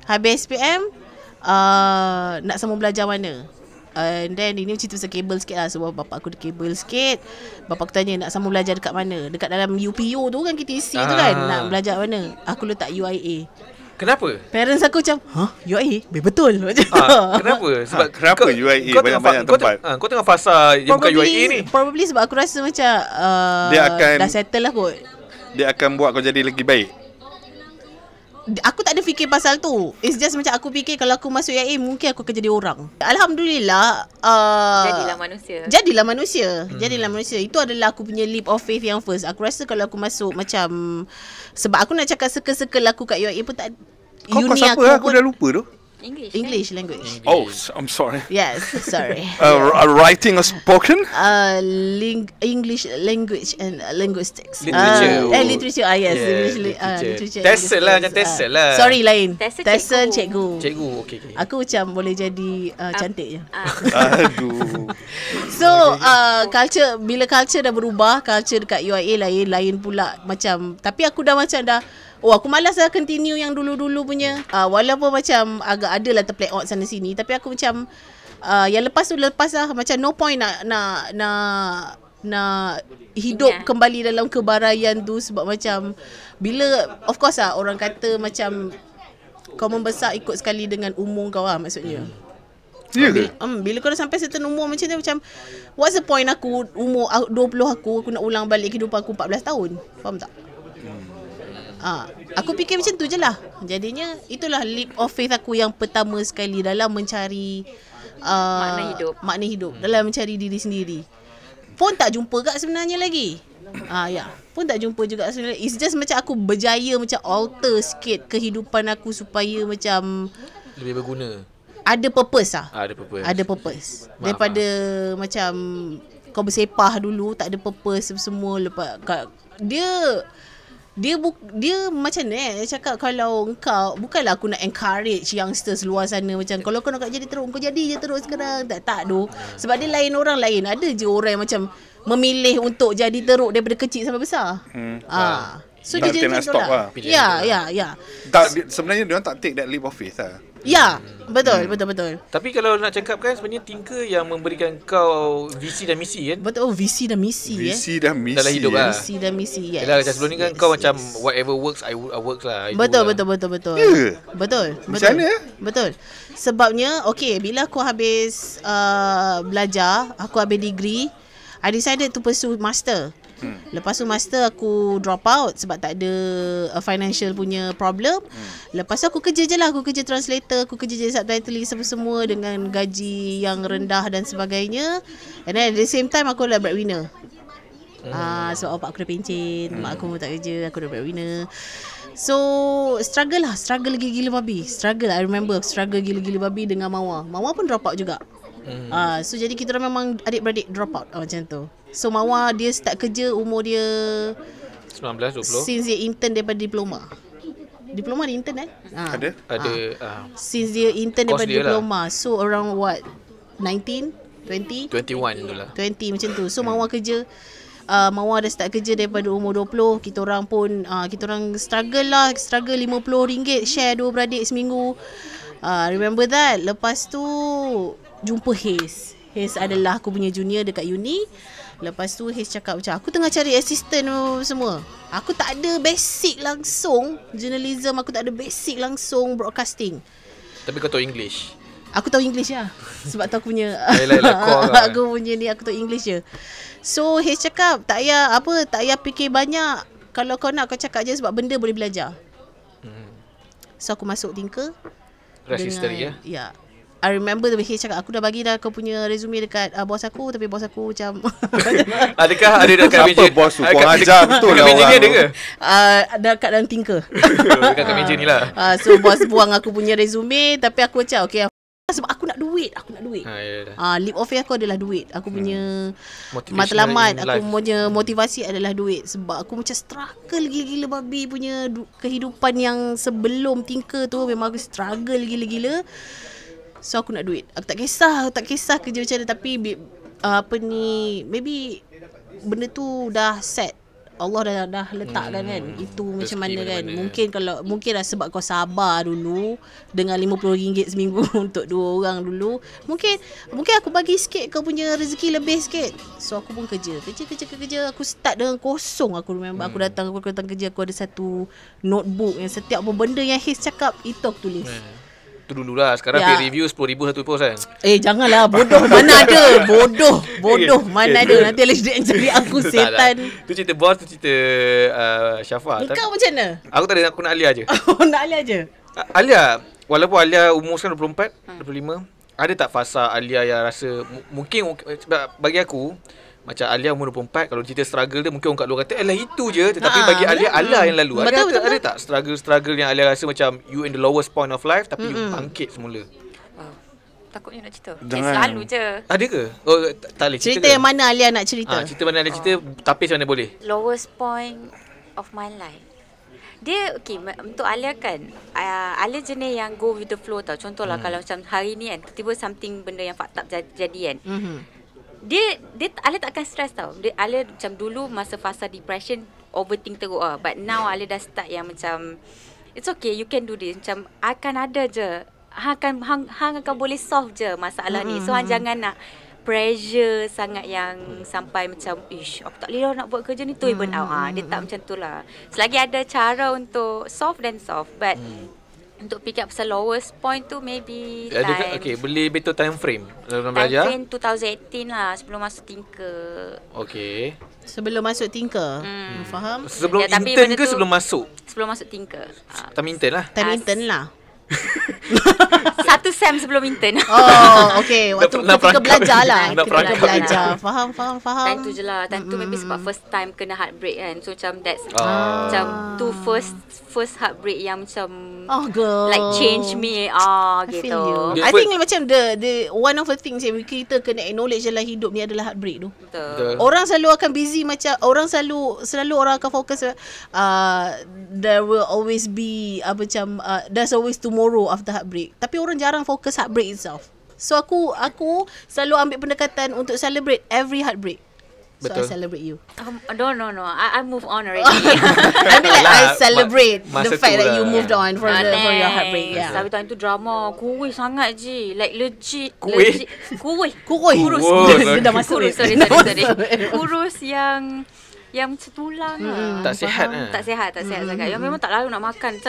Habis SPM uh, Nak sama belajar mana And then ini cerita pasal kabel sikit lah Sebab bapak aku ada kabel sikit Bapak aku tanya nak sama belajar dekat mana Dekat dalam UPU tu kan KTC ah. tu kan ah. Nak belajar mana Aku letak UIA Kenapa? Parents aku macam Ha? Huh? UIA? Betul <laughs> macam ah, Kenapa? Sebab ha, <laughs> kenapa kau, UIA banyak-banyak tempat? Ah, kau, kau tengah fasa yang probably, bukan UIA ni Probably sebab aku rasa macam uh, akan Dah settle lah kot Dia akan buat kau jadi lagi baik aku tak ada fikir pasal tu. It's just macam aku fikir kalau aku masuk UIA mungkin aku akan jadi orang. Alhamdulillah. Uh, jadilah manusia. Jadilah manusia. Hmm. Jadilah manusia. Itu adalah aku punya leap of faith yang first. Aku rasa kalau aku masuk macam... Sebab aku nak cakap circle-circle aku kat UIA pun tak... Kau uni kau aku, lah? aku dah lupa tu. English, English language. Oh, so, I'm sorry. Yes, sorry. <laughs> uh, r- uh, writing or spoken? Uh, ling- English language and uh, linguistics. Literature. Uh, eh, literature, ah, yes. Yeah, English, literature. Uh, literature Tessa lah, jangan Tessa uh, lah. Uh, sorry, lain. Tessa, Tessa cikgu. cikgu. Cikgu, okay, okay. Aku macam boleh jadi uh, uh, cantik je. Uh. Aduh. <laughs> so, uh, culture, bila culture dah berubah, culture dekat UIA lain, lain pula macam, tapi aku dah macam dah, Oh aku malas lah continue yang dulu-dulu punya uh, Walaupun macam agak ada lah terplay out sana sini Tapi aku macam uh, Yang lepas tu lepas lah Macam no point nak Nak Nak nak hidup yeah. kembali dalam kebarayan tu sebab macam bila of course lah orang kata macam kau membesar ikut sekali dengan umum kau lah maksudnya. Ya yeah. ke? Um, bila kau dah sampai certain umur macam ni macam what's the point aku umur 20 aku aku nak ulang balik kehidupan aku 14 tahun. Faham tak? Uh, aku fikir macam tu je lah. Jadinya itulah leap of faith aku yang pertama sekali dalam mencari uh, makna hidup. Makna hidup dalam mencari diri sendiri. Pun tak jumpa kat sebenarnya lagi. Ah ya, pun tak jumpa juga sebenarnya. It's just macam aku berjaya macam alter sikit kehidupan aku supaya macam lebih berguna. Ada purpose ah. Ada purpose. Ada purpose. Maaf, Daripada maaf. macam kau bersepah dulu tak ada purpose semua lepas dia dia bu- dia macam ni eh, cakap kalau engkau bukannya aku nak encourage youngsters luar sana macam kalau kau nak jadi teruk kau jadi je terus sekarang tak tak doh sebab dia lain orang lain ada je orang macam memilih untuk jadi teruk daripada kecil sampai besar hmm ah, ah. so dia jadi stop lah. Lah. Ya, lah ya ya ya sebenarnya dia tak take that leap of faith lah Ya, betul, hmm. betul, betul. Tapi kalau nak cakap kan sebenarnya Tinker yang memberikan kau visi dan misi kan? Betul, oh, visi dan misi ya. Visi eh. dan misi. Dalam hidup yeah. lah. Visi dan misi, yes. Yalah, macam sebelum ni kan yes, kau yes. macam whatever works, I, I works lah. I betul, betul, lah. betul, betul, betul. Yeah. Betul. Betul. Macam mana? Eh? Betul. Sebabnya, okay, bila aku habis uh, belajar, aku habis degree, I decided to pursue master. Hmm. Lepas tu master aku drop out sebab tak ada a uh, financial punya problem. Hmm. Lepas tu aku kerja je lah. Aku kerja translator, aku kerja je subtitling semua-semua dengan gaji yang rendah dan sebagainya. And then at the same time aku adalah breadwinner. Hmm. Ah, sebab so, opak aku dah pencin, hmm. mak aku pun tak kerja, aku dah breadwinner. So struggle lah, struggle gila-gila babi. Struggle, I remember struggle gila-gila babi dengan Mawa. Mawa pun drop out juga. Mm. Uh, so jadi kita orang memang adik-beradik drop out uh, macam tu. So Mawar dia start kerja umur dia 19 20. Since dia intern daripada diploma. Diploma dia intern eh? Ha. Ada. Ada. Uh, since dia intern daripada dia lah. diploma. Lah. So around what? 19, 20, 21 tu lah. 20 macam tu. So Mawar kerja uh, Mawar dah start kerja daripada umur 20. Kita orang pun uh, kita orang struggle lah, struggle RM50 share dua beradik seminggu. Uh, remember that? Lepas tu jumpa Hayes. Hayes adalah aku punya junior dekat uni. Lepas tu Hayes cakap macam aku tengah cari assistant semua. Aku tak ada basic langsung journalism, aku tak ada basic langsung broadcasting. Tapi kau tahu English. Aku tahu English lah Sebab tu aku punya <laughs> <laughs> lah. Aku punya ni Aku tahu English je So H cakap Tak payah Apa Tak payah fikir banyak Kalau kau nak kau cakap je Sebab benda boleh belajar hmm. So aku masuk tinker Rest ya Ya I remember the HR cakap aku dah bagi dah kau punya resume dekat uh, bos aku tapi bos aku macam <laughs> Adakah ada dekat Siapa meja? bos tu? Kau ajar betul lah orang. Ada ke? Uh, ah, ada dekat dalam tinker. <laughs> Oh, dekat kat meja ni lah. <laughs> Ah, so bos buang aku punya resume tapi aku cakap okay sebab aku nak duit aku nak duit ha ya, ya. ya. of year aku adalah duit aku punya hmm. matlamat aku life. punya hmm. motivasi adalah duit sebab aku macam struggle gila-gila babi punya kehidupan yang sebelum tinker tu memang aku struggle gila-gila So aku nak duit Aku tak kisah Aku tak kisah kerja macam mana Tapi uh, Apa ni Maybe Benda tu dah set Allah dah dah letakkan kan. hmm, kan itu macam mana kan mana ya. mungkin ya. kalau mungkin lah sebab kau sabar dulu dengan RM50 seminggu <laughs> untuk dua orang dulu mungkin mungkin aku bagi sikit kau punya rezeki lebih sikit so aku pun kerja kerja kerja kerja, kerja. aku start dengan kosong aku remember hmm. aku datang aku datang kerja aku ada satu notebook yang setiap benda yang his cakap itu aku tulis hmm tu dulu lah Sekarang yeah. review sepuluh ribu satu post kan Eh janganlah bodoh <laughs> mana ada Bodoh Bodoh okay. mana okay. ada Nanti Alex cari <laughs> aku setan Itu cerita bos tu cerita uh, Syafa Kau macam mana? Aku tak ada aku nak Alia je <laughs> oh, Nak Alia je? Alia Walaupun Alia umur sekarang 24 hmm. 25 ada tak fasa Alia yang rasa mungkin bagi aku macam Alia umur 24 Kalau cerita struggle dia Mungkin orang kat luar kata Alah itu je Tetapi ha bagi Alia Alah yang lalu betul, Alia ada tak struggle-struggle Yang Alia rasa macam You in the lowest point of life Tapi mm-hmm. you bangkit semula Takutnya nak cerita Selalu je Ada ke? Oh, tak cerita Cerita yang mana Alia nak cerita ha, Cerita mana Alia cerita oh. Tapis mana boleh Lowest point of my life dia okey untuk Alia kan uh, Alia jenis yang go with the flow tau contohlah mm. kalau macam hari ni kan tiba-tiba something benda yang fakta jadi kan mm-hmm dia dia Ale takkan stress tau. Dia Ale macam dulu masa fasa depression overthink teruk ah. But now Ale dah start yang macam it's okay you can do this. Macam akan ada je. Hang akan hang, hang akan boleh solve je masalah ni. So hang jangan nak pressure sangat yang sampai macam ish aku tak boleh lah nak buat kerja ni tu even out ah, ah. Dia tak macam tu lah. Selagi ada cara untuk solve dan solve but hmm untuk pick up pasal lowest point tu maybe ya, time dekat, okay, beli betul time frame dalam time belajar time frame 2018 lah sebelum masuk tinker okay sebelum masuk tinker hmm. faham sebelum ya, intern ke tu, sebelum masuk sebelum masuk tinker time intern lah time intern lah <laughs> Satu sem sebelum intern Oh okay Waktu nak, ketika belajar lah Nak perangkap belajar lah. Faham faham faham Time tu je lah Time tu maybe sebab first time Kena heartbreak kan So macam that's ah. Macam tu first First heartbreak yang macam Oh girl Like change me ah, oh, gitu. I think yeah. macam the the One of the things yang Kita kena acknowledge dalam hidup ni Adalah heartbreak tu Betul. Orang selalu akan busy macam Orang selalu Selalu orang akan fokus uh, There will always be uh, Macam uh, There's always tomorrow tomorrow after heartbreak tapi orang jarang fokus heartbreak itself so aku aku selalu ambil pendekatan untuk celebrate every heartbreak Betul. So I celebrate you. Um, no no no, I I move on already. <laughs> I mean like I celebrate Ma- the fact that lah. you moved yeah. on from, the, from your heartbreak. Yeah. Tapi tuan tu drama kuih sangat je. Like legit. Kuih. Kuih. Kuih. Kurus. Kurus. Kurus yang yang setulang tulang. Hmm. Lah. Eh? Tak sihat. Tak sihat. Tak sihat. Hmm. Sangat. Yang memang tak lalu nak makan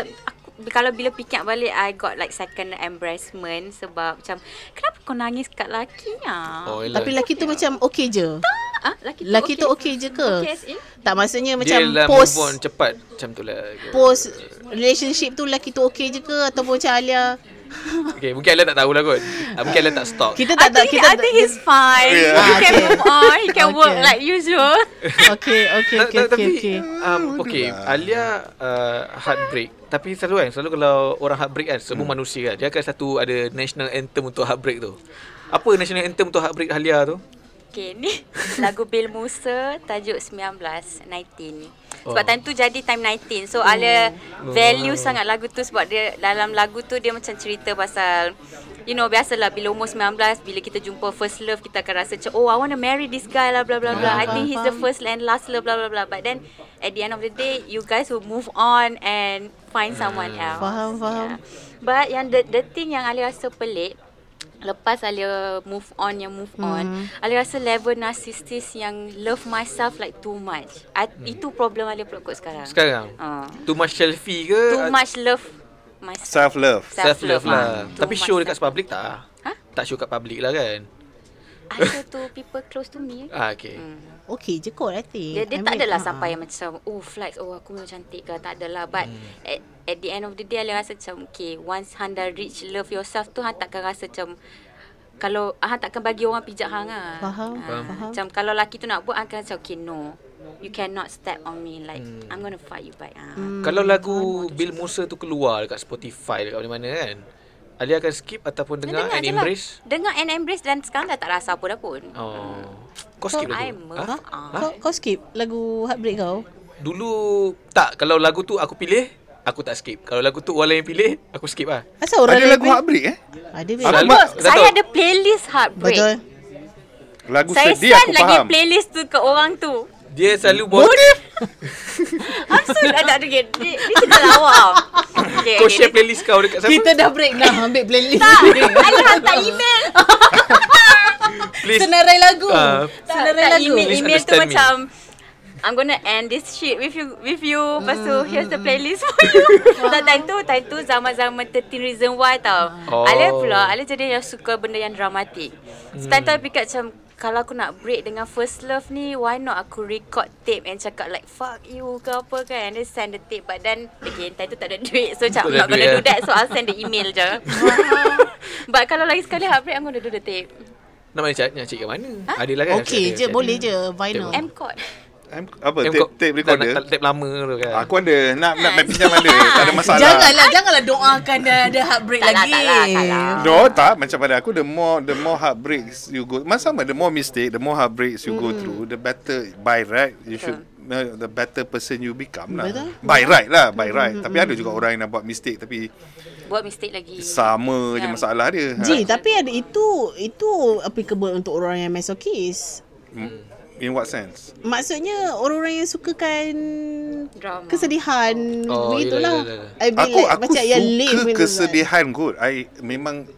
kalau bila pikir balik I got like second embarrassment sebab macam kenapa kau nangis kat laki ah? Oh, Tapi laki tu macam okey je. Tak. Ha? Ah, laki tu okey okay je ke? Okay, tak maksudnya dia macam lah post move on cepat macam tu lah. Post relationship tu laki tu okey je ke ataupun macam Alia <laughs> Okay, mungkin Alan tak tahulah kot. Ah, mungkin Alan tak stalk. Kita tak tahu. I think, think he's fine. Yeah. Ah, okay. can move on. He can okay. work like usual. <laughs> Okay, okay, okay, okay. Tapi, okay, um, okay. Lah. Alia uh, heartbreak. Tapi selalu kan, selalu kalau orang heartbreak kan, semua hmm. manusia kan, dia akan satu ada national anthem untuk heartbreak tu. Apa national anthem untuk heartbreak Alia tu? Okay ni <laughs> lagu Bill Musa tajuk 1919 ni. Sebab oh. time tu jadi time 19. So oh. value oh. sangat lagu tu sebab dia dalam lagu tu dia macam cerita pasal you know biasalah bila umur 19 bila kita jumpa first love kita akan rasa macam oh I want to marry this guy lah bla bla bla. I think he's the first and last love bla bla bla. But then at the end of the day you guys will move on and find someone hmm. else. Faham faham. Yeah. But yang the, the thing yang Ali rasa pelik Lepas Alia move on yang move hmm. on mm-hmm. Alia rasa level narcissist yang love myself like too much mm. Itu problem Alia pula kot sekarang Sekarang? Uh. Too much selfie ke? Too much love myself Self love Self love, Self-love lah, lah. Tapi show dekat sepublik tak? Ha? Tak show kat public lah kan? answer to people close to me. Ah, okay. Mm. Okay je kot, I think. Dia, dia tak adalah uh sampai yang macam, oh, flex, oh, aku memang cantik ke. Tak adalah. But mm. at, at the end of the day, Alia rasa macam, okay, once Han dah reach love yourself tu, Han takkan rasa macam, kalau Han takkan bagi orang pijak Han lah. Faham, uh, faham. Macam kalau lelaki tu nak buat, Han akan rasa, okay, no. You cannot step on me Like hmm. I'm gonna fight you back uh. hmm. Kalau lagu Bill Musa tu keluar Dekat Spotify Dekat mana-mana kan Ali akan skip ataupun dengar, dengar and lah. embrace? Lah. Dengar and embrace dan sekarang dah tak rasa apa dah pun. Oh. Hmm. Kau skip so, lagu? ha? Ha? Kau, skip lagu Heartbreak kau? Dulu, tak. Kalau lagu tu aku pilih, aku tak skip. Kalau lagu tu orang yang pilih, aku skip lah. Asal orang Ada lagu Heartbreak eh? Ada. Selalu, saya tahu. ada playlist Heartbreak. Betul. Lagu saya sedih aku faham. Saya send lagi playlist tu ke orang tu. Dia selalu bawa Motif Absolut Tak ada Dia, dia cerita lawa okay, Kau share playlist kau dekat siapa Kita dah break dah Ambil playlist Tak Saya hantar email Please. Senarai lagu uh, Senarai lagu Email, email tu me. macam I'm gonna end this shit with you with you. Lepas tu, hmm. here's the playlist for you. Dan <laughs> so, time tu, time tu zaman-zaman 13 reason why tau. Oh. Alia pula, Alia jadi yang suka benda yang dramatik. So, time tu, I pick macam, kalau aku nak break dengan first love ni, why not aku record tape and cakap like, fuck you ke apa kan. And then send the tape. But then, again, time tu tak ada duit. So, cakap I'm not gonna do ya. that. So, I'll send the email je. <laughs> <laughs> But kalau lagi sekali heartbreak, I'm gonna do the tape. Nama mana cakap? Nak cakap mana? Ha? Adalah kan? Okay je, boleh je. Vinyl. Hmm. M-Court apa tape, tape recorder nak, tape lama tu kan aku ada nak nak main pinjam mana tak ada <laughs> masalah janganlah janganlah doakan dia ada heartbreak tak lah, lagi tak, lah, tak, tak, tak, tak. no tak macam pada aku the more the more heartbreaks you go macam sama the more mistake the more heartbreaks you go hmm. through the better by right you should the better person you become lah by right lah by hmm, right hmm, tapi ada juga orang yang nak buat mistake tapi buat mistake lagi sama yeah. je kan? masalah dia ji ha. tapi ada itu itu applicable untuk orang yang mesokis. In what sense? Maksudnya orang-orang yang sukakan drama. Kesedihan oh, lah. Yeah, yeah, yeah. Aku like, aku macam suka yang live kesedihan kot. I memang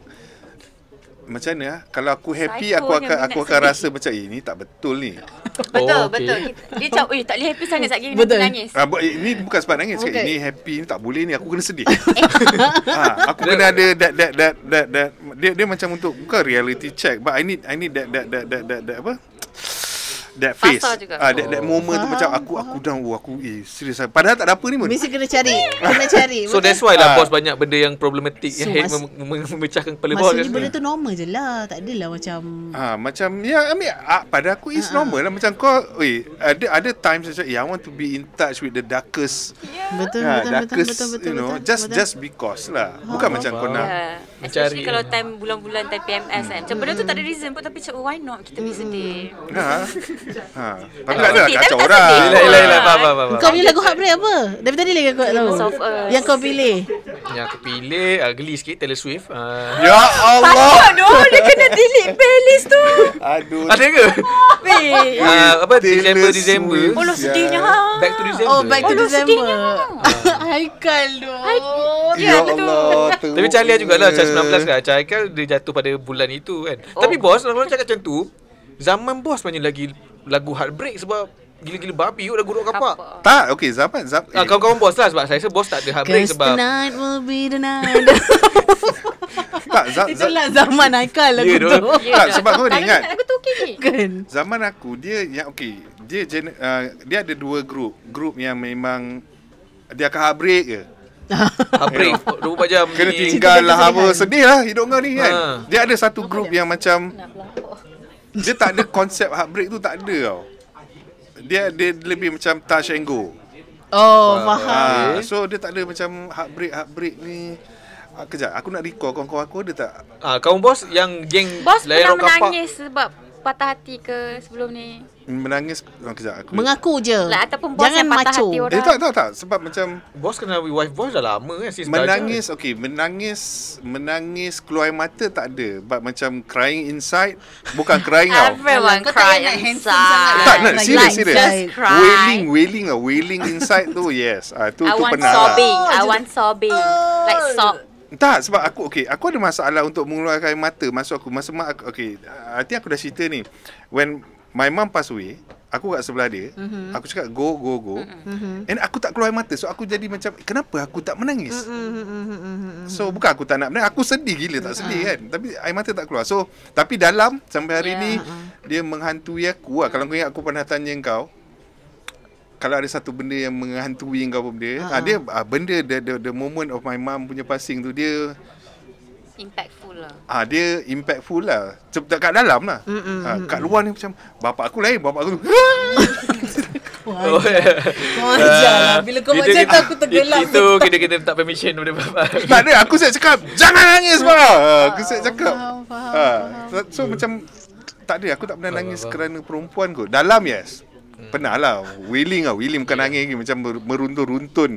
macam ni mana ah? kalau aku happy Psycho aku akan aku akan sedih. rasa macam ini eh, tak betul ni. <laughs> betul, oh, betul. Okay. Dia cakap, "Eh, tak boleh happy sangat sat gini betul. nangis." Ah, ini eh, bukan sebab nangis, okay. ini happy ni tak boleh ni aku kena sedih. ha, <laughs> aku kena ada that that that that that dia dia macam untuk bukan reality check, but I need I need that that that that that, that apa? that face. Juga. Uh, that, that oh. moment faham, tu macam aku faham. aku dah oh, aku eh serius padahal tak ada apa ni pun. Mesti kena cari. kena <laughs> cari. So that's why lah uh, ah. bos banyak benda yang problematik so, yang mas- mem- mem- mem- memecahkan kepala bos. Maksudnya benda tu normal je lah. Tak adalah macam ah uh, macam ya yeah, I mean, uh, pada aku is uh, normal lah macam kau eh ada ada times macam yeah, I want to be in touch with the darkest. Yeah. Betul, uh, betul, darkest, betul betul betul betul betul. You know, betul, just betul. just because lah. Bukan faham. macam kau nak mencari. Kalau time bulan-bulan time PMS kan. Macam benda tu tak ada reason pun tapi oh, why not kita be sedih. Hmm. <laughs> ha. Tapi tak ada kacau dah. Yalah yalah yalah apa apa apa. Kau punya lagu heartbreak apa? Dari tadi lagi aku tahu. Yang kau pilih. Yang aku pilih uh, sikit Taylor Swift. Uh. Ya Allah. aduh dia kena delete playlist tu. Aduh. Ada ke? Uh, apa Taylor December December. Ya. Oh sedihnya. Back to December. Oh back to oh, December. Haikal <laughs> doh. Ya Allah. Tapi Charlie jugalah Charlie 19 kan. Charlie dia jatuh pada bulan itu kan. Tapi oh. bos orang-orang cakap macam tu. Zaman bos banyak lagi lagu heartbreak sebab Gila-gila babi kot lagu rock kapak. Tak, okay, Zaman zaman. ah, eh. kau kawan bos lah sebab saya rasa bos tak ada heartbreak Cause sebab tonight will be the night <laughs> tak, zap, Itulah zaman Aikal lagu yeah, tu yeah, Tak, ya. sebab kau ada ingat Lagu tu okay ni kan? Zaman aku, dia yang okay Dia jen, uh, ah, dia ada dua group Group yang memang Dia akan heartbreak ke <laughs> Heartbreak you know? 24 jam Kena tinggal lah apa Sedih lah hidup kau ni kan ah. Dia ada satu group yang macam dia tak ada konsep heartbreak tu tak ada tau. Dia dia lebih macam touch and go. Oh, uh, faham. Uh, so dia tak ada macam heartbreak heartbreak ni. Uh, kejap, aku nak recall kawan-kawan aku ada tak? Ah, uh, kawan bos yang geng Bos pernah menangis kapak. sebab patah hati ke sebelum ni? Menangis oh, kejap, aku Mengaku je lah, Ataupun bos Jangan yang patah macho. hati orang eh, Tak tak tak Sebab macam Bos kena wife bos dah lama kan eh, Menangis okay, Menangis Menangis keluar mata tak ada But macam crying inside Bukan crying <laughs> tau Everyone cry inside Tak nak serious serious Wailing Wailing ah, Wailing inside tu yes ah, tu, pernah lah. I want lah. sobbing lah. I want sobbing Like sob tak sebab aku okey, aku ada masalah untuk mengeluarkan air mata masa aku masa mak aku okey, nanti aku dah cerita ni. When my mom pass away, aku kat sebelah dia, mm-hmm. aku cakap go go go. Mm-hmm. And aku tak keluar air mata. So aku jadi macam kenapa aku tak menangis? Mm-hmm. So bukan aku tak nak menangis, aku sedih gila tak sedih mm-hmm. kan. Tapi air mata tak keluar. So tapi dalam sampai hari yeah. ni ha, ha. dia menghantui aku. Lah. Kalau kau ingat aku pernah tanya kau, kalau ada satu benda yang menghantui kau pun dia uh dia uh, benda the, the the moment of my mom punya passing tu dia impactful lah. Ah dia impactful lah. Cepat dekat dalam lah. Ha, kat luar ni macam bapak aku lain, bapak aku tu. <laughs> Oh, yeah. Wajar lah. Bila kau macam tu aku tergelap. Itu kita kita tak permission daripada bapa. <laughs> tak ada. Aku siap cakap. Jangan nangis bapa. Aku siap cakap. Faham, faham, ha. So, faham. so macam. Tak ada. Aku tak pernah nangis faham, faham. kerana perempuan kot. Dalam yes. Penat lah Wailing lah Wailing bukan yeah. nangis Macam meruntun-runtun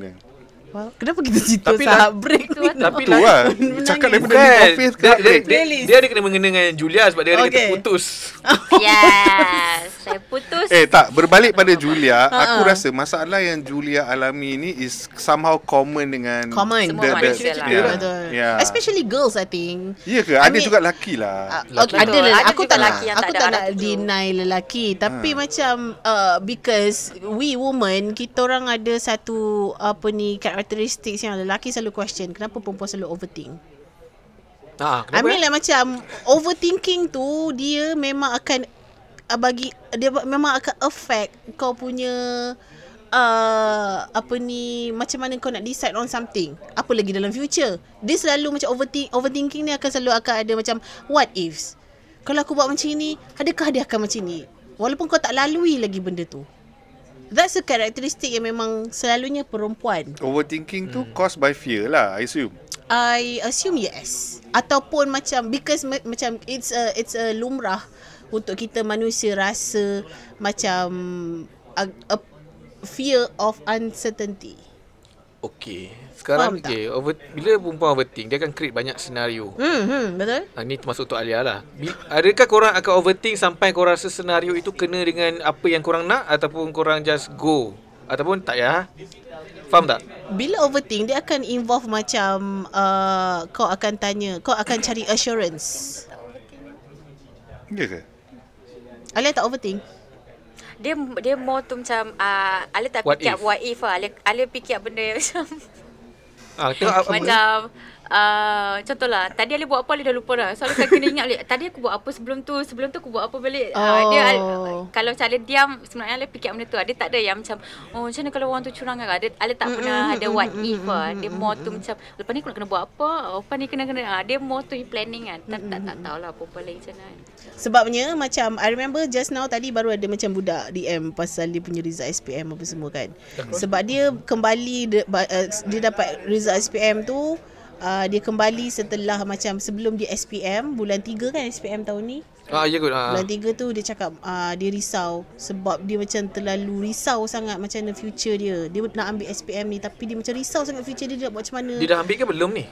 Kenapa kita cerita tapi sahab lah, break tu? <laughs> Kan? Tapi tu lah. <laughs> Cakap daripada okay. di office ke dia, dia, dia, dia, ada kena mengena dengan Julia sebab dia okay. kata putus. <laughs> yes. Saya putus. Eh tak, berbalik pada Julia. aku rasa masalah yang Julia alami ni is somehow common dengan... Common. Semua the, manusia the, lah. Yeah. Yeah. Especially girls, I think. Ya yeah ke? Ada I mean, juga lelaki lah. Uh, okay. Ada lelaki. Ada aku tak lelaki yang aku tak, tak nak itu. deny lelaki. Tapi ha. macam... Uh, because we women, kita orang ada satu... Apa ni... Karakteristik yang lelaki selalu question kenapa perempuan selalu overthink ah, I mean lah like, macam overthinking tu dia memang akan ah, bagi dia memang akan affect kau punya uh, apa ni macam mana kau nak decide on something apa lagi dalam future dia selalu macam overthink overthinking ni akan selalu akan ada macam what ifs kalau aku buat macam ni adakah dia akan macam ni walaupun kau tak lalui lagi benda tu That's a characteristic yang memang selalunya perempuan. Overthinking hmm. tu caused by fear lah, I assume. I assume yes. Ataupun macam because ma- macam it's a it's a lumrah untuk kita manusia rasa macam a, a fear of uncertainty. Okay Sekarang okay, over, Bila perempuan overthink Dia akan create banyak senario hmm, hmm, Betul ha, ah, Ini termasuk untuk Alia lah Adakah korang akan overthink Sampai korang rasa senario itu Kena dengan apa yang korang nak Ataupun korang just go Ataupun tak ya Faham tak? Bila overthink Dia akan involve macam uh, Kau akan tanya Kau akan cari assurance Ya ke? Alia tak overthink? dia dia more tu macam uh, ah, ala tak what fikir if. what if lah. ala ala fikir benda yang <laughs> macam ah, tengok, macam uh, contohlah tadi Ali buat apa Ali dah lupa dah. So Ali kan kena ingat balik. Tadi aku buat apa sebelum tu? Sebelum tu aku buat apa balik? Ah, oh. dia Ali, kalau macam Ali diam sebenarnya Ali fikir benda tu. Ada ah, tak ada yang macam oh macam mana kalau orang tu curang kan? Ada Ali tak mm-hmm. pernah ada what mm-hmm. if lah. Dia mm more tu macam lepas ni aku nak kena buat apa? Lepas ni kena kena dia more tu planning kan. Tak mm tak tahu lah apa pun lain macam mana. Sebabnya macam I remember just now tadi baru ada macam budak DM pasal dia punya result SPM apa semua kan. Sebab dia kembali dia, eh, dia dapat result SPM tu uh, dia kembali setelah macam sebelum dia SPM bulan 3 kan SPM tahun ni ah ya good ah. bulan tiga tu dia cakap uh, dia risau sebab dia macam terlalu risau sangat macam the future dia dia nak ambil SPM ni tapi dia macam risau sangat future dia, dia nak buat macam mana dia dah ambil ke belum ni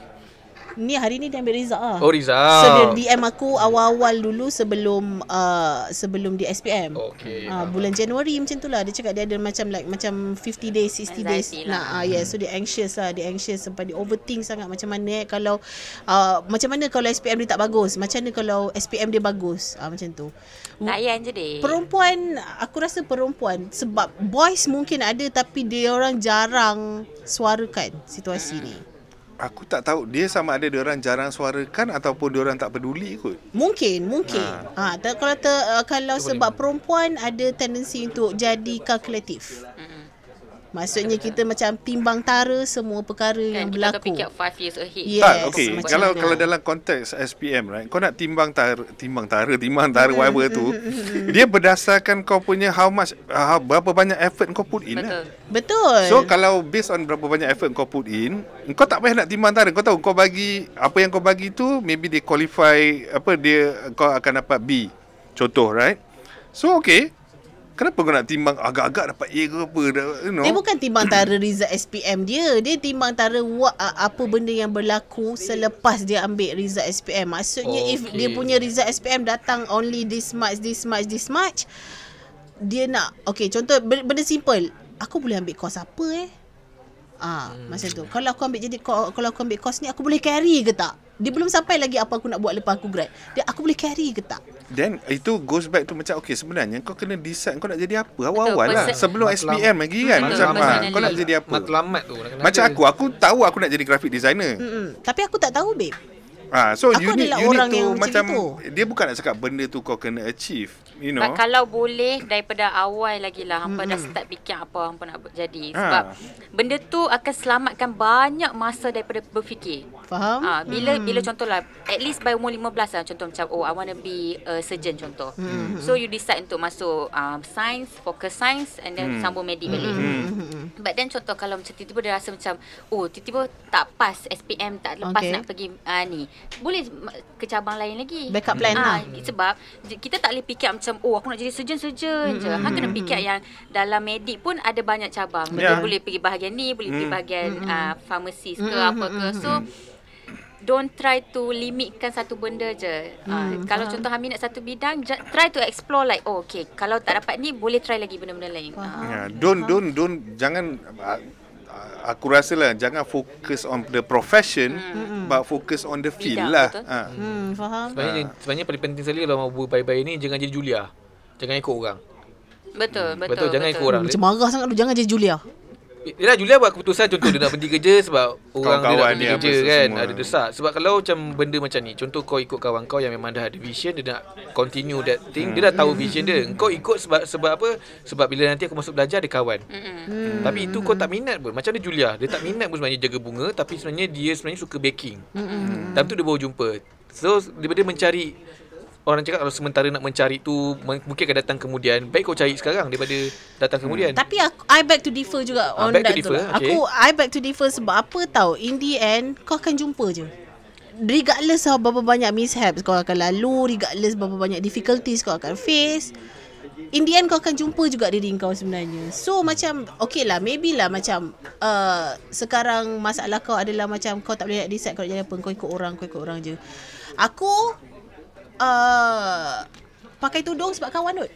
Ni hari ni dia ambil result lah. Oh result. So dia DM aku awal-awal dulu sebelum uh, sebelum di SPM. Okay. Uh, bulan Januari macam tu lah. Dia cakap dia ada macam like macam 50 days, 60 days. Lah. Nah, lah. uh, yeah. So dia anxious lah. Dia anxious sampai dia overthink sangat macam mana eh. Kalau uh, macam mana kalau SPM dia tak bagus. Macam mana kalau SPM dia bagus. Uh, macam tu. Layan je dia. Perempuan, aku rasa perempuan. Sebab boys mungkin ada tapi dia orang jarang suarakan situasi hmm. ni. Aku tak tahu dia sama ada dia orang jarang suarakan ataupun dia orang tak peduli kot. Mungkin, mungkin. ha. ha, kalau ter, eh, kalau sebab perempuan ada tendensi untuk jadi kalkulatif. Maksudnya kita macam timbang tara semua perkara kan, yang berlaku. Kita akan fikir 5 years ahead. Yes. Tak, okay. Macam kalau itu. kalau dalam konteks SPM, right, kau nak timbang tara, timbang tara, timbang tara, whatever tu, <laughs> dia berdasarkan kau punya how much, uh, berapa banyak effort kau put in. Eh? Betul. Lah. Betul. So, kalau based on berapa banyak effort kau put in, kau tak payah nak timbang tara. Kau tahu, kau bagi, apa yang kau bagi tu, maybe dia qualify, apa dia, kau akan dapat B. Contoh, right? So, okay. Kenapa kau nak timbang agak-agak dapat A ke apa? You know? Dia bukan timbang antara result SPM dia. Dia timbang antara what, uh, apa benda yang berlaku selepas dia ambil result SPM. Maksudnya okay. if dia punya result SPM datang only this much, this much, this much. Dia nak, okay contoh benda simple. Aku boleh ambil kos apa eh? Ah, hmm. macam tu. Kalau aku ambil jadi kalau aku ambil kos ni aku boleh carry ke tak? Dia belum sampai lagi apa aku nak buat lepas aku grad. Dia aku boleh carry ke tak? Then itu goes back tu macam okay sebenarnya kau kena decide kau nak jadi apa awal-awal lah sebelum matlam- SPM lagi kan matlam- macam ah, matlam- kau nak jadi apa matlamat tu macam aku aku tahu aku nak jadi graphic designer Mm-mm. tapi aku tak tahu babe Ha, so you need, you need to macam, macam dia bukan nak cakap benda tu kau kena achieve, you know. kalau boleh daripada awal lagi lah hangpa mm-hmm. dah start fikir apa hangpa nak jadi ah. sebab ha. benda tu akan selamatkan banyak masa daripada berfikir. Faham? Ha, bila mm. bila contohlah at least by umur 15 lah contoh macam oh I want to be a surgeon contoh. Mm. So you decide untuk masuk um, science, focus science and then mm. sambung medik balik. Mm. But then contoh kalau macam tiba-tiba dia rasa macam oh tiba-tiba tak pas SPM tak lepas okay. nak pergi uh, ni boleh ke cabang lain lagi backup plan ha, lah sebab kita tak boleh fikir macam oh aku nak jadi surgeon-surgeon mm, je mm, kena fikir yang dalam medik pun ada banyak cabang yeah. boleh pergi bahagian ni boleh mm, pergi bahagian mm, uh, ah, pharmacist ke mm, apa ke so don't try to limitkan satu benda je. Hmm, uh, kalau faham. contoh Hamid nak satu bidang, try to explore like oh okay, kalau tak dapat ni boleh try lagi benda-benda lain. Uh, yeah, don't don't don't jangan aku rasa lah jangan fokus on the profession hmm. but fokus on the field Bidak, lah. Ha. Hmm, faham. Sebenarnya, ha. sebenarnya paling penting sekali kalau mau buat bye-bye ni jangan jadi Julia. Jangan ikut orang. Betul, hmm. betul, betul. Jangan betul. ikut orang. Macam marah sangat tu jangan jadi Julia. Yelah Julia buat keputusan Contoh dia nak berhenti kerja Sebab orang dia nak berhenti kerja kan Ada desak Sebab kalau macam benda macam ni Contoh kau ikut kawan kau Yang memang dah ada vision Dia nak continue that thing hmm. Dia dah tahu hmm. vision dia Kau ikut sebab sebab apa Sebab bila nanti aku masuk belajar Ada kawan hmm. Tapi itu kau tak minat pun Macam ada Julia Dia tak minat pun sebenarnya jaga bunga Tapi sebenarnya dia sebenarnya suka baking hmm. Lepas tu dia baru jumpa So daripada mencari orang cakap kalau sementara nak mencari tu mungkin akan datang kemudian baik kau cari sekarang daripada datang kemudian tapi aku, i back to differ juga ah, on back that differ, okay. aku i back to differ sebab apa tahu in the end kau akan jumpa je regardless how berapa banyak mishaps kau akan lalu regardless berapa banyak difficulties kau akan face In the end kau akan jumpa juga diri kau sebenarnya So macam Okay lah Maybe lah macam uh, Sekarang masalah kau adalah macam Kau tak boleh decide kau nak jadi apa Kau ikut orang Kau ikut orang je Aku Uh, pakai tudung sebab kawan tu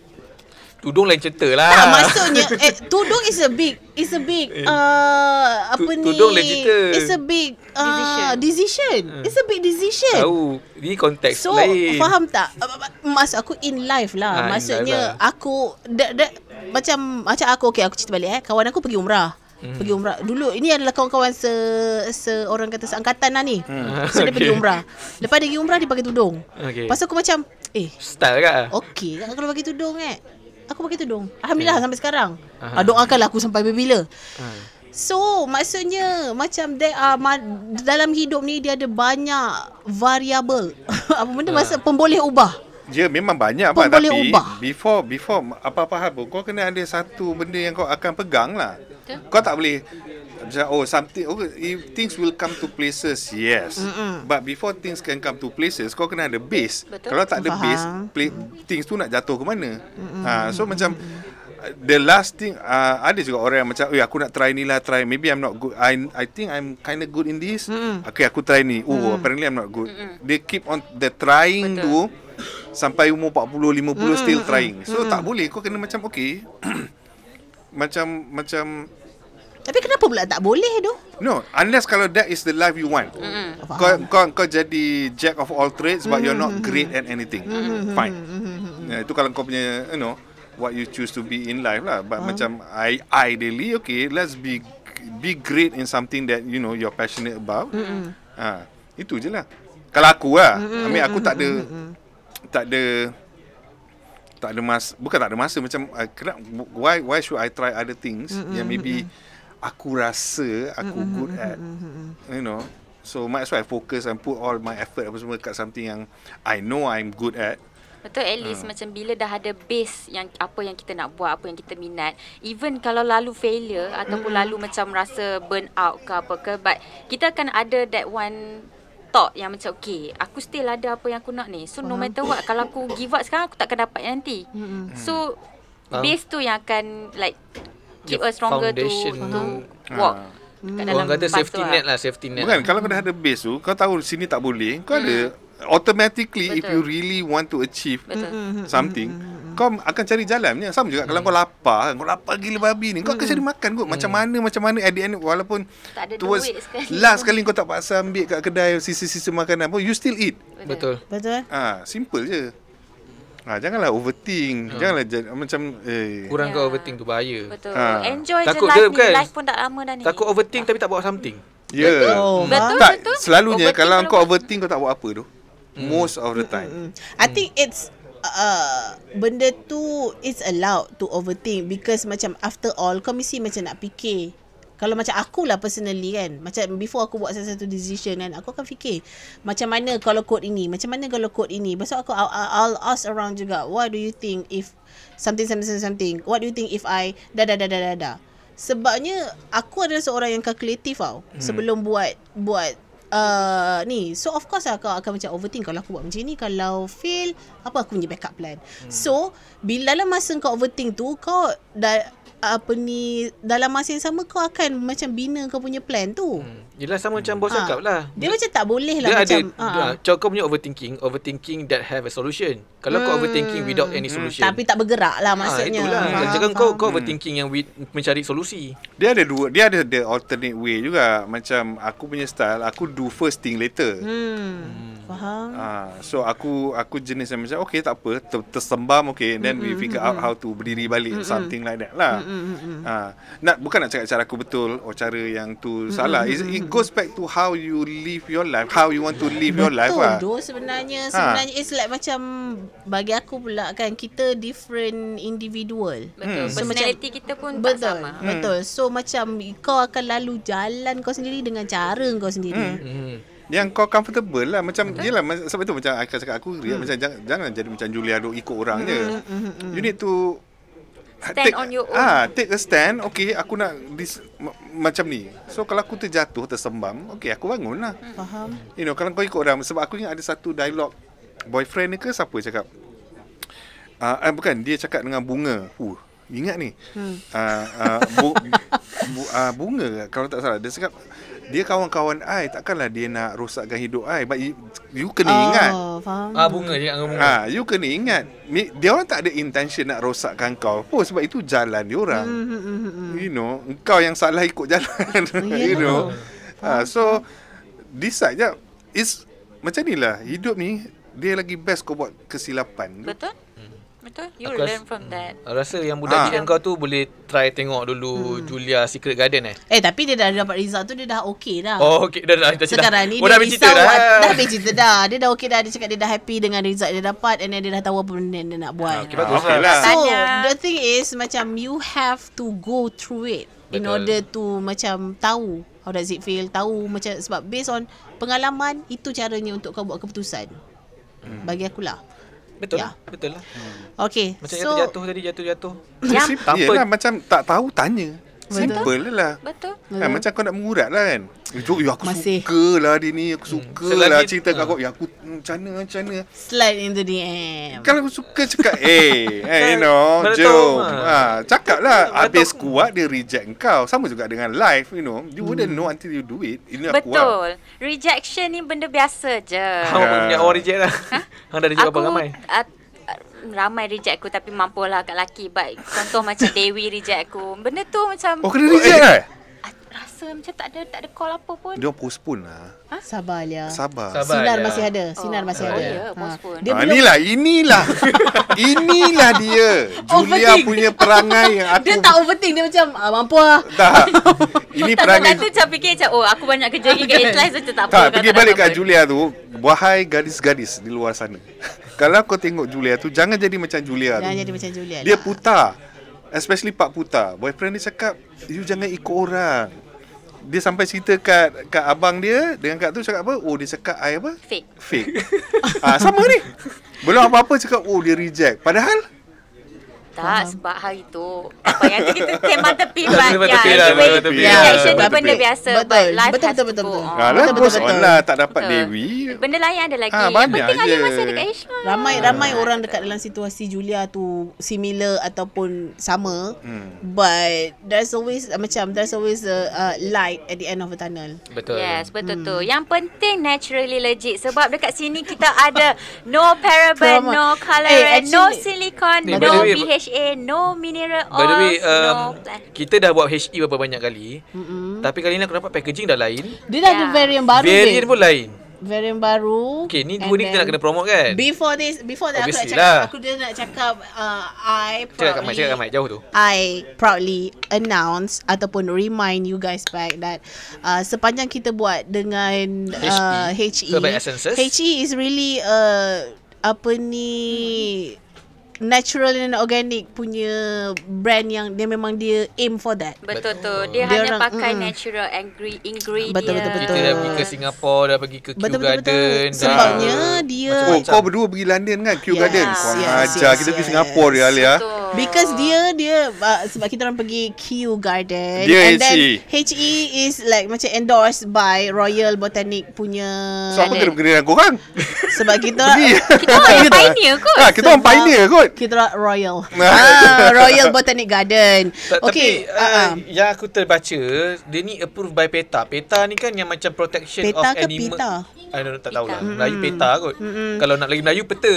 Tudung lain cerita lah. Tak maksudnya eh, tudung is a big is a big eh, uh, apa tu, tudung ni? is a big uh, decision. decision. Hmm. It's a big decision. Tahu. di konteks so, lain. So faham tak? Uh, uh, maksud aku in life lah. Ha, maksudnya lah. aku da, da, macam macam aku okay aku cerita balik eh. Kawan aku pergi umrah hmm. pergi umrah. Dulu ini adalah kawan-kawan se seorang kata seangkatan lah ni. Hmm. So <laughs> dia pergi umrah. Lepas dia pergi umrah dia pakai tudung. Okay. Pasal aku macam eh style lah. ke? Okey, kalau pakai tudung eh. Aku pakai tudung. Alhamdulillah okay. sampai sekarang. Uh-huh. Doakanlah aku sampai bila. Uh-huh. Ha. So maksudnya macam there are, ma- dalam hidup ni dia ada banyak variable. <laughs> Apa benda uh. masa pemboleh ubah. Dia memang banyak pun Pak, boleh tapi ubah. before before apa-apa hal pun kau kena ada satu benda yang kau akan pegang lah. Kau tak boleh macam oh something oh, things will come to places yes Mm-mm. but before things can come to places kau kena ada base Betul. kalau tak ada Faham. base play, things tu nak jatuh ke mana Mm-mm. ha so macam the last thing uh, ada juga orang yang macam oi aku nak try ni lah try maybe i'm not good i i think i'm kind of good in this mm okay aku try ni oh mm apparently i'm not good Mm-mm. they keep on the trying Betul. tu sampai umur 40 50 mm-hmm. still trying. So mm-hmm. tak boleh kau kena macam okay, <clears throat> macam macam Tapi kenapa pula tak boleh tu? No, unless kalau that is the life you want. Mm-hmm. Kau, kau kau jadi jack of all trades but mm-hmm. you're not mm-hmm. great at anything. Mm-hmm. Fine. Mm-hmm. Yeah, itu kalau kau punya you know what you choose to be in life lah. But huh? Ah. macam I ideally okay, let's be be great in something that you know you're passionate about. Mm-hmm. Ha, itu je lah. Kalau aku lah, mm-hmm. I aku tak ada mm-hmm tak ada tak ada mas bukan tak ada masa macam uh, kena why why should i try other things mm-hmm. yang maybe aku rasa aku mm-hmm. good at you know so might as well i focus and put all my effort apa semua kat something yang i know i'm good at Betul at least uh. macam bila dah ada base yang apa yang kita nak buat, apa yang kita minat. Even kalau lalu failure ataupun lalu macam rasa burn out ke apa ke but kita akan ada that one thought yang macam okay aku still ada apa yang aku nak ni so no matter what kalau aku give up sekarang aku takkan dapat nanti hmm. so base tu yang akan like keep a stronger to, to walk ah. Hmm. Orang kata safety net lah. lah. Safety net Bukan lah. Kalau kau dah ada base tu Kau tahu sini tak boleh Kau ada hmm automatically Betul. if you really want to achieve Betul. Mm-hmm, mm-hmm, something mm-hmm, kau akan cari jalan. jalannya sama juga kalau mm. kau lapar kau lapar gila babi ni kau akan cari makan kot macam mm. mana macam mana at the end walaupun tak ada duit sekali last sekali kau tak paksa ambil kat kedai sisi-sisi makanan pun you still eat betul betul ah ha, simple je Ha, janganlah overthink. Hmm. Janganlah j- macam eh kurang yeah. kau overthink tu bahaya. Betul. Ha. Enjoy Takut je life ni. Kan? Life pun tak lama dah ni. Takut overthink ah. tapi tak buat something. Ya. Yeah. Betul. Oh, betul, betul. Selalunya overthink kalau kau overthink kau tak buat apa tu mm. most of the time. I think it's Uh, benda tu is allowed to overthink because macam after all kau mesti macam nak fikir kalau macam aku lah personally kan macam before aku buat sesuatu decision kan aku akan fikir macam mana kalau code ini macam mana kalau code ini besok aku I'll, I'll ask around juga what do you think if something something something, something what do you think if I da da da da da sebabnya aku adalah seorang yang kalkulatif tau hmm. sebelum buat buat uh, ni so of course aku akan macam overthink kalau aku buat macam ni kalau fail apa aku punya backup plan hmm. so bila dalam masa kau overthink tu kau dah apa ni dalam masa yang sama kau akan macam bina kau punya plan tu. Hmm. Yelah sama macam bos ha. lah. Dia, dia macam tak boleh lah macam. Dia ada, ha. kau punya overthinking, overthinking that have a solution. Kalau hmm. kau overthinking without any hmm. solution. Hmm. Tapi tak bergerak lah ha, maksudnya. Ha, itulah. Faham, Jangan faham. kau, kau hmm. overthinking yang we mencari solusi. Dia ada dua, dia ada the alternate way juga. Macam aku punya style, aku do first thing later. Hmm. hmm. Faham. Ah, ha, so aku aku jenis yang macam okay tak apa tersembam okay then mm-hmm. we figure out how to berdiri balik mm-hmm. something like that lah. Mm-hmm mm. ha, nak bukan nak cakap cara aku betul or cara yang tu mm. salah it, it goes back to how you live your life how you want to live your life betul lah. do sebenarnya ah. sebenarnya it's like macam bagi aku pula kan kita different individual betul mm. so, personality macam, kita pun betul, tak sama betul mm. so macam kau akan lalu jalan kau sendiri dengan cara kau sendiri mm. Yang kau comfortable lah Macam okay. Yelah Sebab tu macam Aku cakap aku hmm. Macam jangan, jangan jadi macam Julia Duk ikut orang hmm. je hmm, hmm, hmm. You need to stand take, on your ah, own. Ah, take a stand. Okay, aku nak this, ma- macam ni. So kalau aku terjatuh tersembam, okay, aku bangunlah. lah. Hmm. Faham. You know, kalau kau ikut orang sebab aku ingat ada satu dialog boyfriend ni ke siapa cakap. Ah, uh, bukan dia cakap dengan bunga. Uh, ingat ni. Hmm. Uh, uh, bu, <laughs> bu, uh, bunga kalau tak salah dia cakap dia kawan-kawan ai takkanlah dia nak rosakkan hidup ai but you, you kena oh, ingat faham. ah bunga je dengan bunga ah ha, you kena ingat dia orang tak ada intention nak rosakkan kau oh sebab itu jalan dia orang mm-hmm. you know kau yang salah ikut jalan <laughs> yeah. you know ah ha, so decide je is macam nilah hidup ni dia lagi best kau buat kesilapan betul Betul? You aku learn rasa, from that. Mm, rasa yang budak ha. kau tu boleh try tengok dulu hmm. Julia Secret Garden eh. Eh tapi dia dah dapat result tu dia dah okay dah. Oh okay. Dah, dah, dah, Sekarang ni oh, dia dah cerita dah. Dah habis cerita dah. Dia dah okay dah. Dia cakap dia dah happy dengan result dia dapat and then dia dah tahu apa benda dia nak buat. Ah, okay, bagus. Ah, okay, lah. lah. So the thing is macam you have to go through it Betul. in order to macam tahu how does it feel. Tahu macam sebab based on pengalaman itu caranya untuk kau buat keputusan. Hmm. Bagi aku lah betul ya. betul lah hmm. okey macam so, jatuh tadi jatuh jatuh yang tanpa yeah, macam tak tahu tanya Simple lah. Betul. Kan, macam kau nak mengurat lah kan. Eh, jok, ya aku Masih. suka lah dia ni. Aku suka hmm. lah cerita kat kau. Ya aku macam mana, macam mana. Slide into the DM. Kan aku suka cakap, eh, hey, you know, jom. Ha, cakap lah. Habis kuat, dia reject kau. Sama juga dengan life, you know. You hmm. wouldn't know until you do it. Ini aku Betul. Rejection ni benda biasa je. Hang punya orang reject lah. Hang dah reject apa ramai. Aku, ramai reject aku tapi mampulah kat lelaki baik contoh macam Dewi reject aku benda tu macam oh kena reject oh, eh, eh? rasa macam tak ada tak ada call apa pun. Dia postpone lah. Ha? Sabar Alia. Sabar. Sabar Sinar Alia. masih ada. Oh. Sinar oh. masih ada. Oh, ya, ha. postpone. Ha. Ha, inilah, inilah. <laughs> inilah dia. <laughs> Julia punya perangai yang aku... Dia tak overthink. Dia macam, ah, mampu lah. <laughs> Tak. Ini perangai. tu macam fikir macam, oh aku banyak kerja lagi kat Atlas. Macam tak apa. Tak, pergi balik kat Julia tu. Wahai gadis-gadis di luar sana. Kalau kau tengok Julia tu, jangan jadi macam Julia tu. Jangan jadi macam Julia. Dia lah. putar. Especially Pak Putar. Boyfriend dia cakap, you jangan ikut orang dia sampai cerita kat kat abang dia dengan kat tu cakap apa? Oh dia cakap ai apa? Fake. Fake. ah sama ni. <laughs> Belum apa-apa cakap oh dia reject. Padahal tak, sebab hari tu Apa yang kita tema tepi Ya, itu ni benda biasa Betul, betul, betul Betul, betul, betul Betul, betul, betul Tak dapat Dewi Benda lain ada lagi ah, penting ada masih dekat Ishma Ramai, ah, ramai orang dekat dalam situasi Julia tu Similar ataupun sama hmm. But there's always Macam there's always a light At the end of the tunnel Betul Yes, betul tu hmm. Yang penting naturally legit Sebab dekat sini kita ada No paraben, no eh, color eh, No silicone, no BHA HA no mineral oil. By the way, um, kita dah buat HE beberapa banyak kali. Mm-hmm. Tapi kali ni aku dapat packaging dah lain. Dia dah yeah. ada ya. variant baru. Variant pun lain. Variant baru. Okay, ni dua ni kita nak kena promote kan? Before this, before that, Obviously aku nak cakap, lah. aku dia nak cakap, uh, I proudly, cakap kat cakap kat jauh tu. I proudly announce ataupun remind you guys back that uh, sepanjang kita buat dengan e. uh, HE, HE, HE is really a, uh, apa ni, hmm natural and organic punya brand yang dia memang dia aim for that. Betul tu. Dia, dia hanya orang, pakai mm. natural green ingredient. Betul betul betul. Kita dah pergi ke Singapura, dah pergi ke Kew betul, Garden. Betul, betul. Dah. Sebabnya dia Oh, kau berdua pergi London kan, Kew yes, Garden. Yes, Ajar yes, kita yes, pergi Singapura yes. Alia. Because dia dia uh, sebab kita orang pergi Kew Garden dia and HE. then HE e is like macam endorsed by Royal Botanic punya. So apa kena kena dengan kau <laughs> ah, orang? Sebab kita kita orang pioneer kot. kita orang pioneer kot. Kita royal. <laughs> Ah, royal Botanic Garden. Okey. Uh-huh. Eh, ah, ah. Yang aku terbaca, dia ni approved by PETA. PETA ni kan yang macam protection PETA of animal. PETA ke PETA? I tak tahu lah. Melayu peta hmm. kot. Mm-mm. Kalau nak lagi Melayu peta.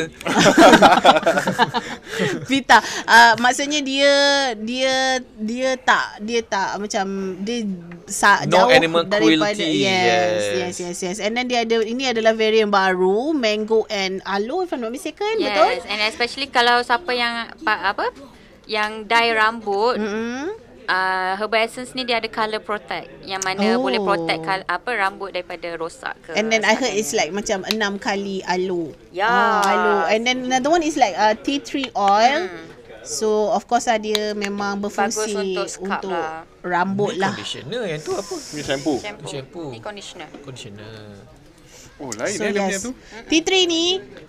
<laughs> peta. Uh, ah, maksudnya dia dia dia tak dia tak macam dia sa, no jauh daripada Yes, yes. Yes, yes, And then dia ada ini adalah varian baru mango and aloe if I'm not mistaken, yes. betul? Yes, and especially kalau siapa yang apa yang dye rambut, -hmm uh, herbal essence ni dia ada color protect yang mana oh. boleh protect kal- apa rambut daripada rosak ke and then i heard it's like macam enam kali aloe ya yes. Ah, aloe and then another one is like uh, tea tree oil hmm. So of course lah dia memang berfungsi untuk, untuk lah. rambut lah. Conditioner yang tu apa? Ni shampoo. Shampoo. shampoo. Ni conditioner. Conditioner. Oh, lain so, yes. Eh, dia punya tu. T3 ni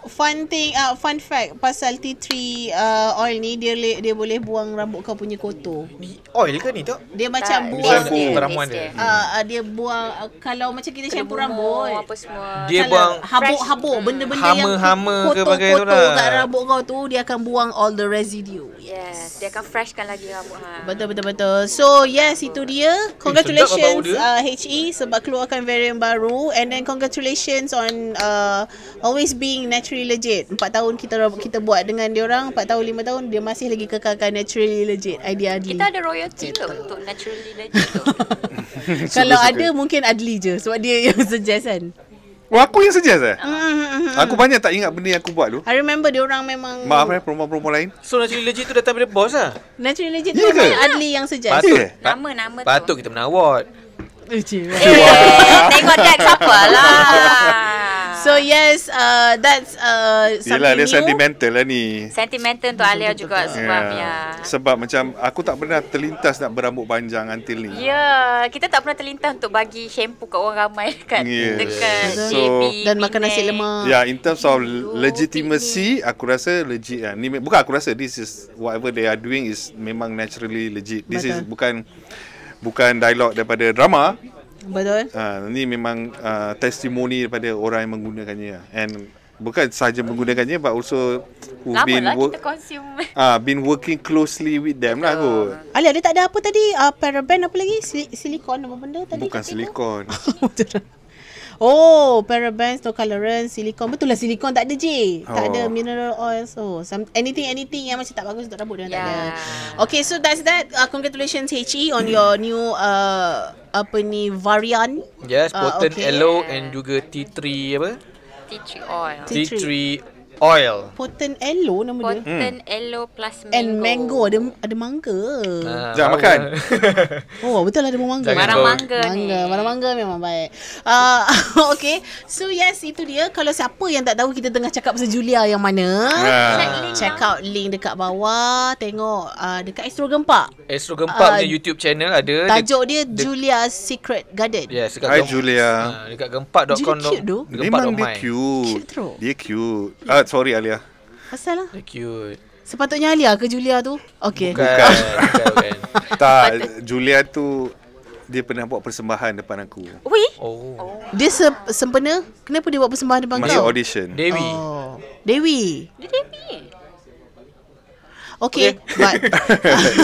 fun thing uh, fun fact pasal T3 uh, ah, oil ni dia le- dia boleh buang rambut kau punya kotor. Ni oil ke ni tu? Dia macam tak. buang ni. dia. ramuan dia. Uh, dia buang uh, kalau macam kita shampoo Kedua rambut apa semua. Dia buang habuk-habuk benda-benda hama, yang hama-hama ke Kotor kat lah. rambut kau tu dia akan buang all the residue. Yes, dia akan freshkan lagi rambut ha. Betul betul betul. So, yes itu dia. Eh, congratulations uh, HE sebab keluarkan varian baru and then congratulations on uh, always being naturally legit. 4 tahun kita kita buat dengan dia orang, 4 tahun 5 tahun dia masih lagi kekalkan naturally legit. Idea dia. Kita ada royalty tu untuk naturally legit tu. <laughs> <laughs> Kalau ada mungkin Adli je sebab dia yang <laughs> suggest kan. Oh, aku yang suggest eh? Ah. Mm-hmm. aku banyak tak ingat benda yang aku buat tu. I remember dia orang memang Maaf eh, promo-promo lain. So Naturally Legit tu datang dari bos lah. Natural Legit ya tu yeah Adli yang suggest. Patut. Yeah. Nama nama patut tu. Patut kita menawat. Eh, eh, tengok tak siapa lah. <laughs> So yes, uh, that's uh, something Yelah, dia new. sentimental lah ni. Sentimental untuk Alia juga sebab yeah. Ya. Sebab macam aku tak pernah terlintas nak berambut panjang until ni. Ya, yeah, kita tak pernah terlintas untuk bagi shampoo kat orang ramai <laughs> kat yeah. dekat so, Dan makan nasi lemak. Ya, yeah, in terms of legitimacy, aku rasa legit lah. Ni, bukan aku rasa, this is whatever they are doing is memang naturally legit. This Betul. is bukan bukan dialog daripada drama. Betul. Uh, ah, ini memang uh, testimoni daripada orang yang menggunakannya. And bukan sahaja menggunakannya but also who Lama been lah work, kita <laughs> ah, been working closely with them lah Betul. lah kot. Ali, ada tak ada apa tadi? Uh, paraben apa lagi? Sil- silikon apa benda tadi? Bukan silikon. <laughs> Oh, parabens, no colorant, silikon. Betul lah silikon tak ada je. Oh. Tak ada oh. mineral oil. Oh, so, anything anything yang macam tak bagus untuk rambut dia yeah. tak ada. Okay, so that's that. Uh, congratulations HE on mm. your new uh, apa ni varian. Yes, potent uh, okay. aloe and juga tea tree apa? Tea tree oil. Tea tree, tea tree Oil. potent Elo nama dia. Poten Elo hmm. plus mango. And mango ada ada mangga. Uh, Jangan makan. <laughs> oh betul lah, ada mangga. Barang mangga, mangga ni. Mangga, barang mangga memang baik. Ah uh, <laughs> okay. So yes itu dia. Kalau siapa yang tak tahu kita tengah cakap pasal Julia yang mana. Yeah. Check out link dekat bawah. Tengok uh, dekat Astro Gempak. Astro Gempak uh, punya ah, YouTube channel ada. Tajuk dia de- Julia's de- Secret Garden. Yes. Dekat Hi Julia. Uh, dekat gempak.com. Julia dia cute. Dia cute. Ah, cut sorry Alia. Pasal lah. They're cute. Sepatutnya Alia ke Julia tu? Okay. Bukan. bukan, bukan. <laughs> tak, Julia tu dia pernah buat persembahan depan aku. Ui? Oh. Dia se- sempena? Kenapa dia buat persembahan depan Masa kau? Masa audition. Dewi. Oh. Dewi. Dia Dewi. Okay, okay. but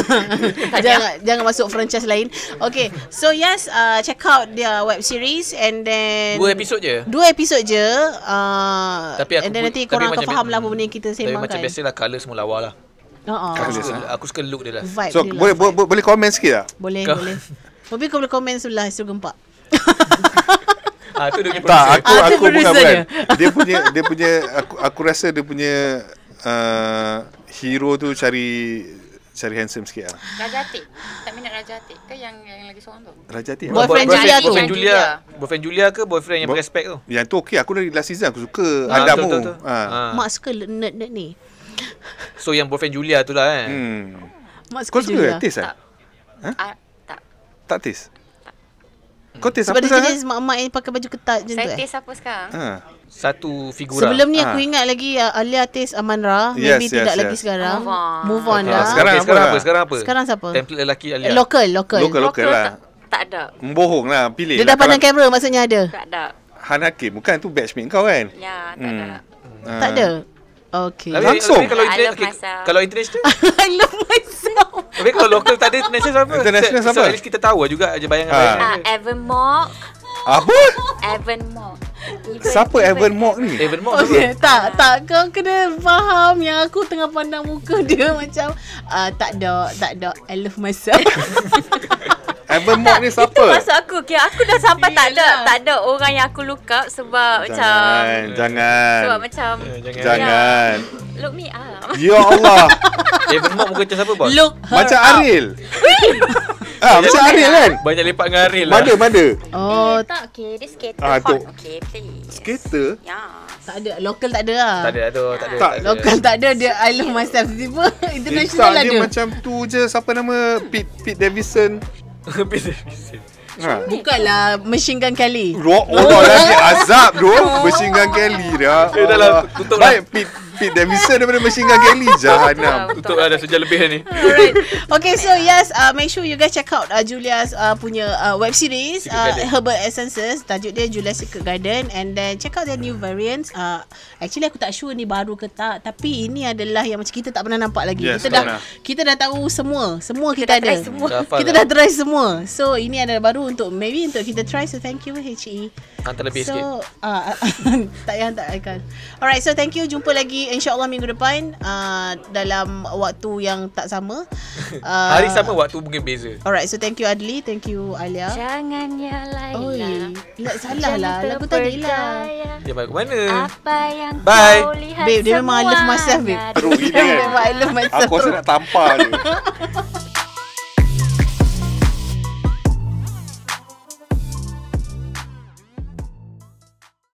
<laughs> <laughs> jangan jangan masuk franchise lain. Okay, so yes, uh, check out the web series and then dua episod je. Dua episod je. Uh, tapi aku and then nanti pun, korang akan faham lah apa benda yang kita sembangkan. Tapi macam biasalah, color semua lawa lah. Uh-uh. Aku, suka, eh? aku suka look dia lah. Vibe so, dia boleh, lah, boleh, boleh komen sikit lah? Boleh, Kau? boleh. Mungkin kau boleh komen sebelah Astro Gempak. <laughs> ah, tu dia tak, aku, aku, ah, aku bukan, bukan. Dia punya, dia punya aku, aku rasa dia punya uh, hero tu cari cari handsome sikit lah. Raja Atik. Tak minat Raja Atik ke yang yang lagi seorang tu? Raja Atik. Boyfriend, boyfriend Julia Boyfriend Julia. Boyfriend Julia ke boyfriend yang Bo- respect tu? Yang tu okey. Aku dari last season aku suka ha, ah, Adamu. Tu, tu, tu. Ha. Ah. Ah. ha. Mak suka nerd-nerd ni. So yang boyfriend Julia tu lah kan? Eh. Hmm. Mak suka suka Julia? Tis, eh? tak. Ha? Uh, tak. Tak taste? Kotis Sebab apa sekarang? Sebab dia jenis mak-mak yang pakai baju ketat je tu. Saya eh? tes apa sekarang? Ha. Satu figura. Sebelum ni ha. aku ingat lagi uh, Alia tes Amanra. Yes, Maybe yes, tidak yes. lagi sekarang. Oh, Move on okay. Ah, lah. Sekarang, okay, sekarang apa? Lah? apa? Sekarang apa? Sekarang siapa? Template lelaki Alia. Eh, local, local. Local, local, lah. Tak, ada. Membohong lah. Pilih Dia lah. dah pandang kamera maksudnya ada? Tak ada. Han Hakim bukan tu batchmate kau kan? Ya, tak ada. Hmm. Tak ah. ada? Okay. Langsung. Kalau international. <laughs> I love myself. Tapi kalau lokal tadi international siapa? International siapa? So, at kita tahu lah juga aja bayangan. Ha. Uh, Evan Mok. Apa? Evan Mok. Siapa Evan, Evan ni? Evan Mok okay, siapa? Tak, tak. Kau kena faham yang aku tengah pandang muka dia <laughs> macam uh, tak ada, tak ada. I love myself. <laughs> <laughs> Evermore ni siapa? Itu maksud aku. Okay, aku dah sampai tak ada, tak ada orang yang aku look up sebab jangan, macam... Jangan. Sebab macam... Jangan. Eh, jangan. Ya, look me up. Ya Allah. <laughs> Evermore muka macam siapa, bos? Look her Macam up. Aril. <laughs> Ah, macam Banyak Aril kan? Banyak lepak dengan Aril lah. Mana, mana? Oh, eh, tak. Okay, dia skater. Ah, hot. Okay, please. Skater? Ya. Yes. Tak ada. Local tak ada lah. Tak ada, tak ada. Tak, tak ada. Local tak ada. Dia I love myself. Tiba-tiba eh, international eh, tak, lah dia. macam tu je. Siapa nama? Pete, Pete Davidson. Peter <laughs> Piston. Ha. Bukalah Machine Gun Kelly Rock oh, lagi <laughs> Azab tu oh. Machine Gun Kelly dah lah, lah. Baik Pete bisa daripada Machine Gun Kelly Jahanam Tutup lah dah sejak lebih ni Alright <laughs> Okay so yes uh, Make sure you guys check out uh, Julia's uh, punya uh, web series uh, Herbal Essences Tajuk dia Julia's Secret Garden And then check out their new variants uh, Actually aku tak sure ni baru ke tak Tapi ini adalah yang macam kita tak pernah nampak lagi yes, kita, dah, lah. kita dah tahu semua Semua kita, kita dah ada semua. Kita dah try semua So ini adalah baru untuk Maybe untuk kita try So thank you HE yang ah, terlebih so, sikit. <laughs> Ah, <laughs> tak yang tak akan. Alright, so thank you. Jumpa lagi insyaAllah minggu depan uh, dalam waktu yang tak sama. Uh, <laughs> Hari sama, waktu mungkin beza. Alright, so thank you Adli. Thank you Alia. Jangan ya Laila. Oi, lah. salah lah. Lagu tadi lah. Dia balik ke mana? Apa yang Bye. kau lihat dia memang I love myself, babe. Teruk gila. I love myself. Aku rasa nak tampar je.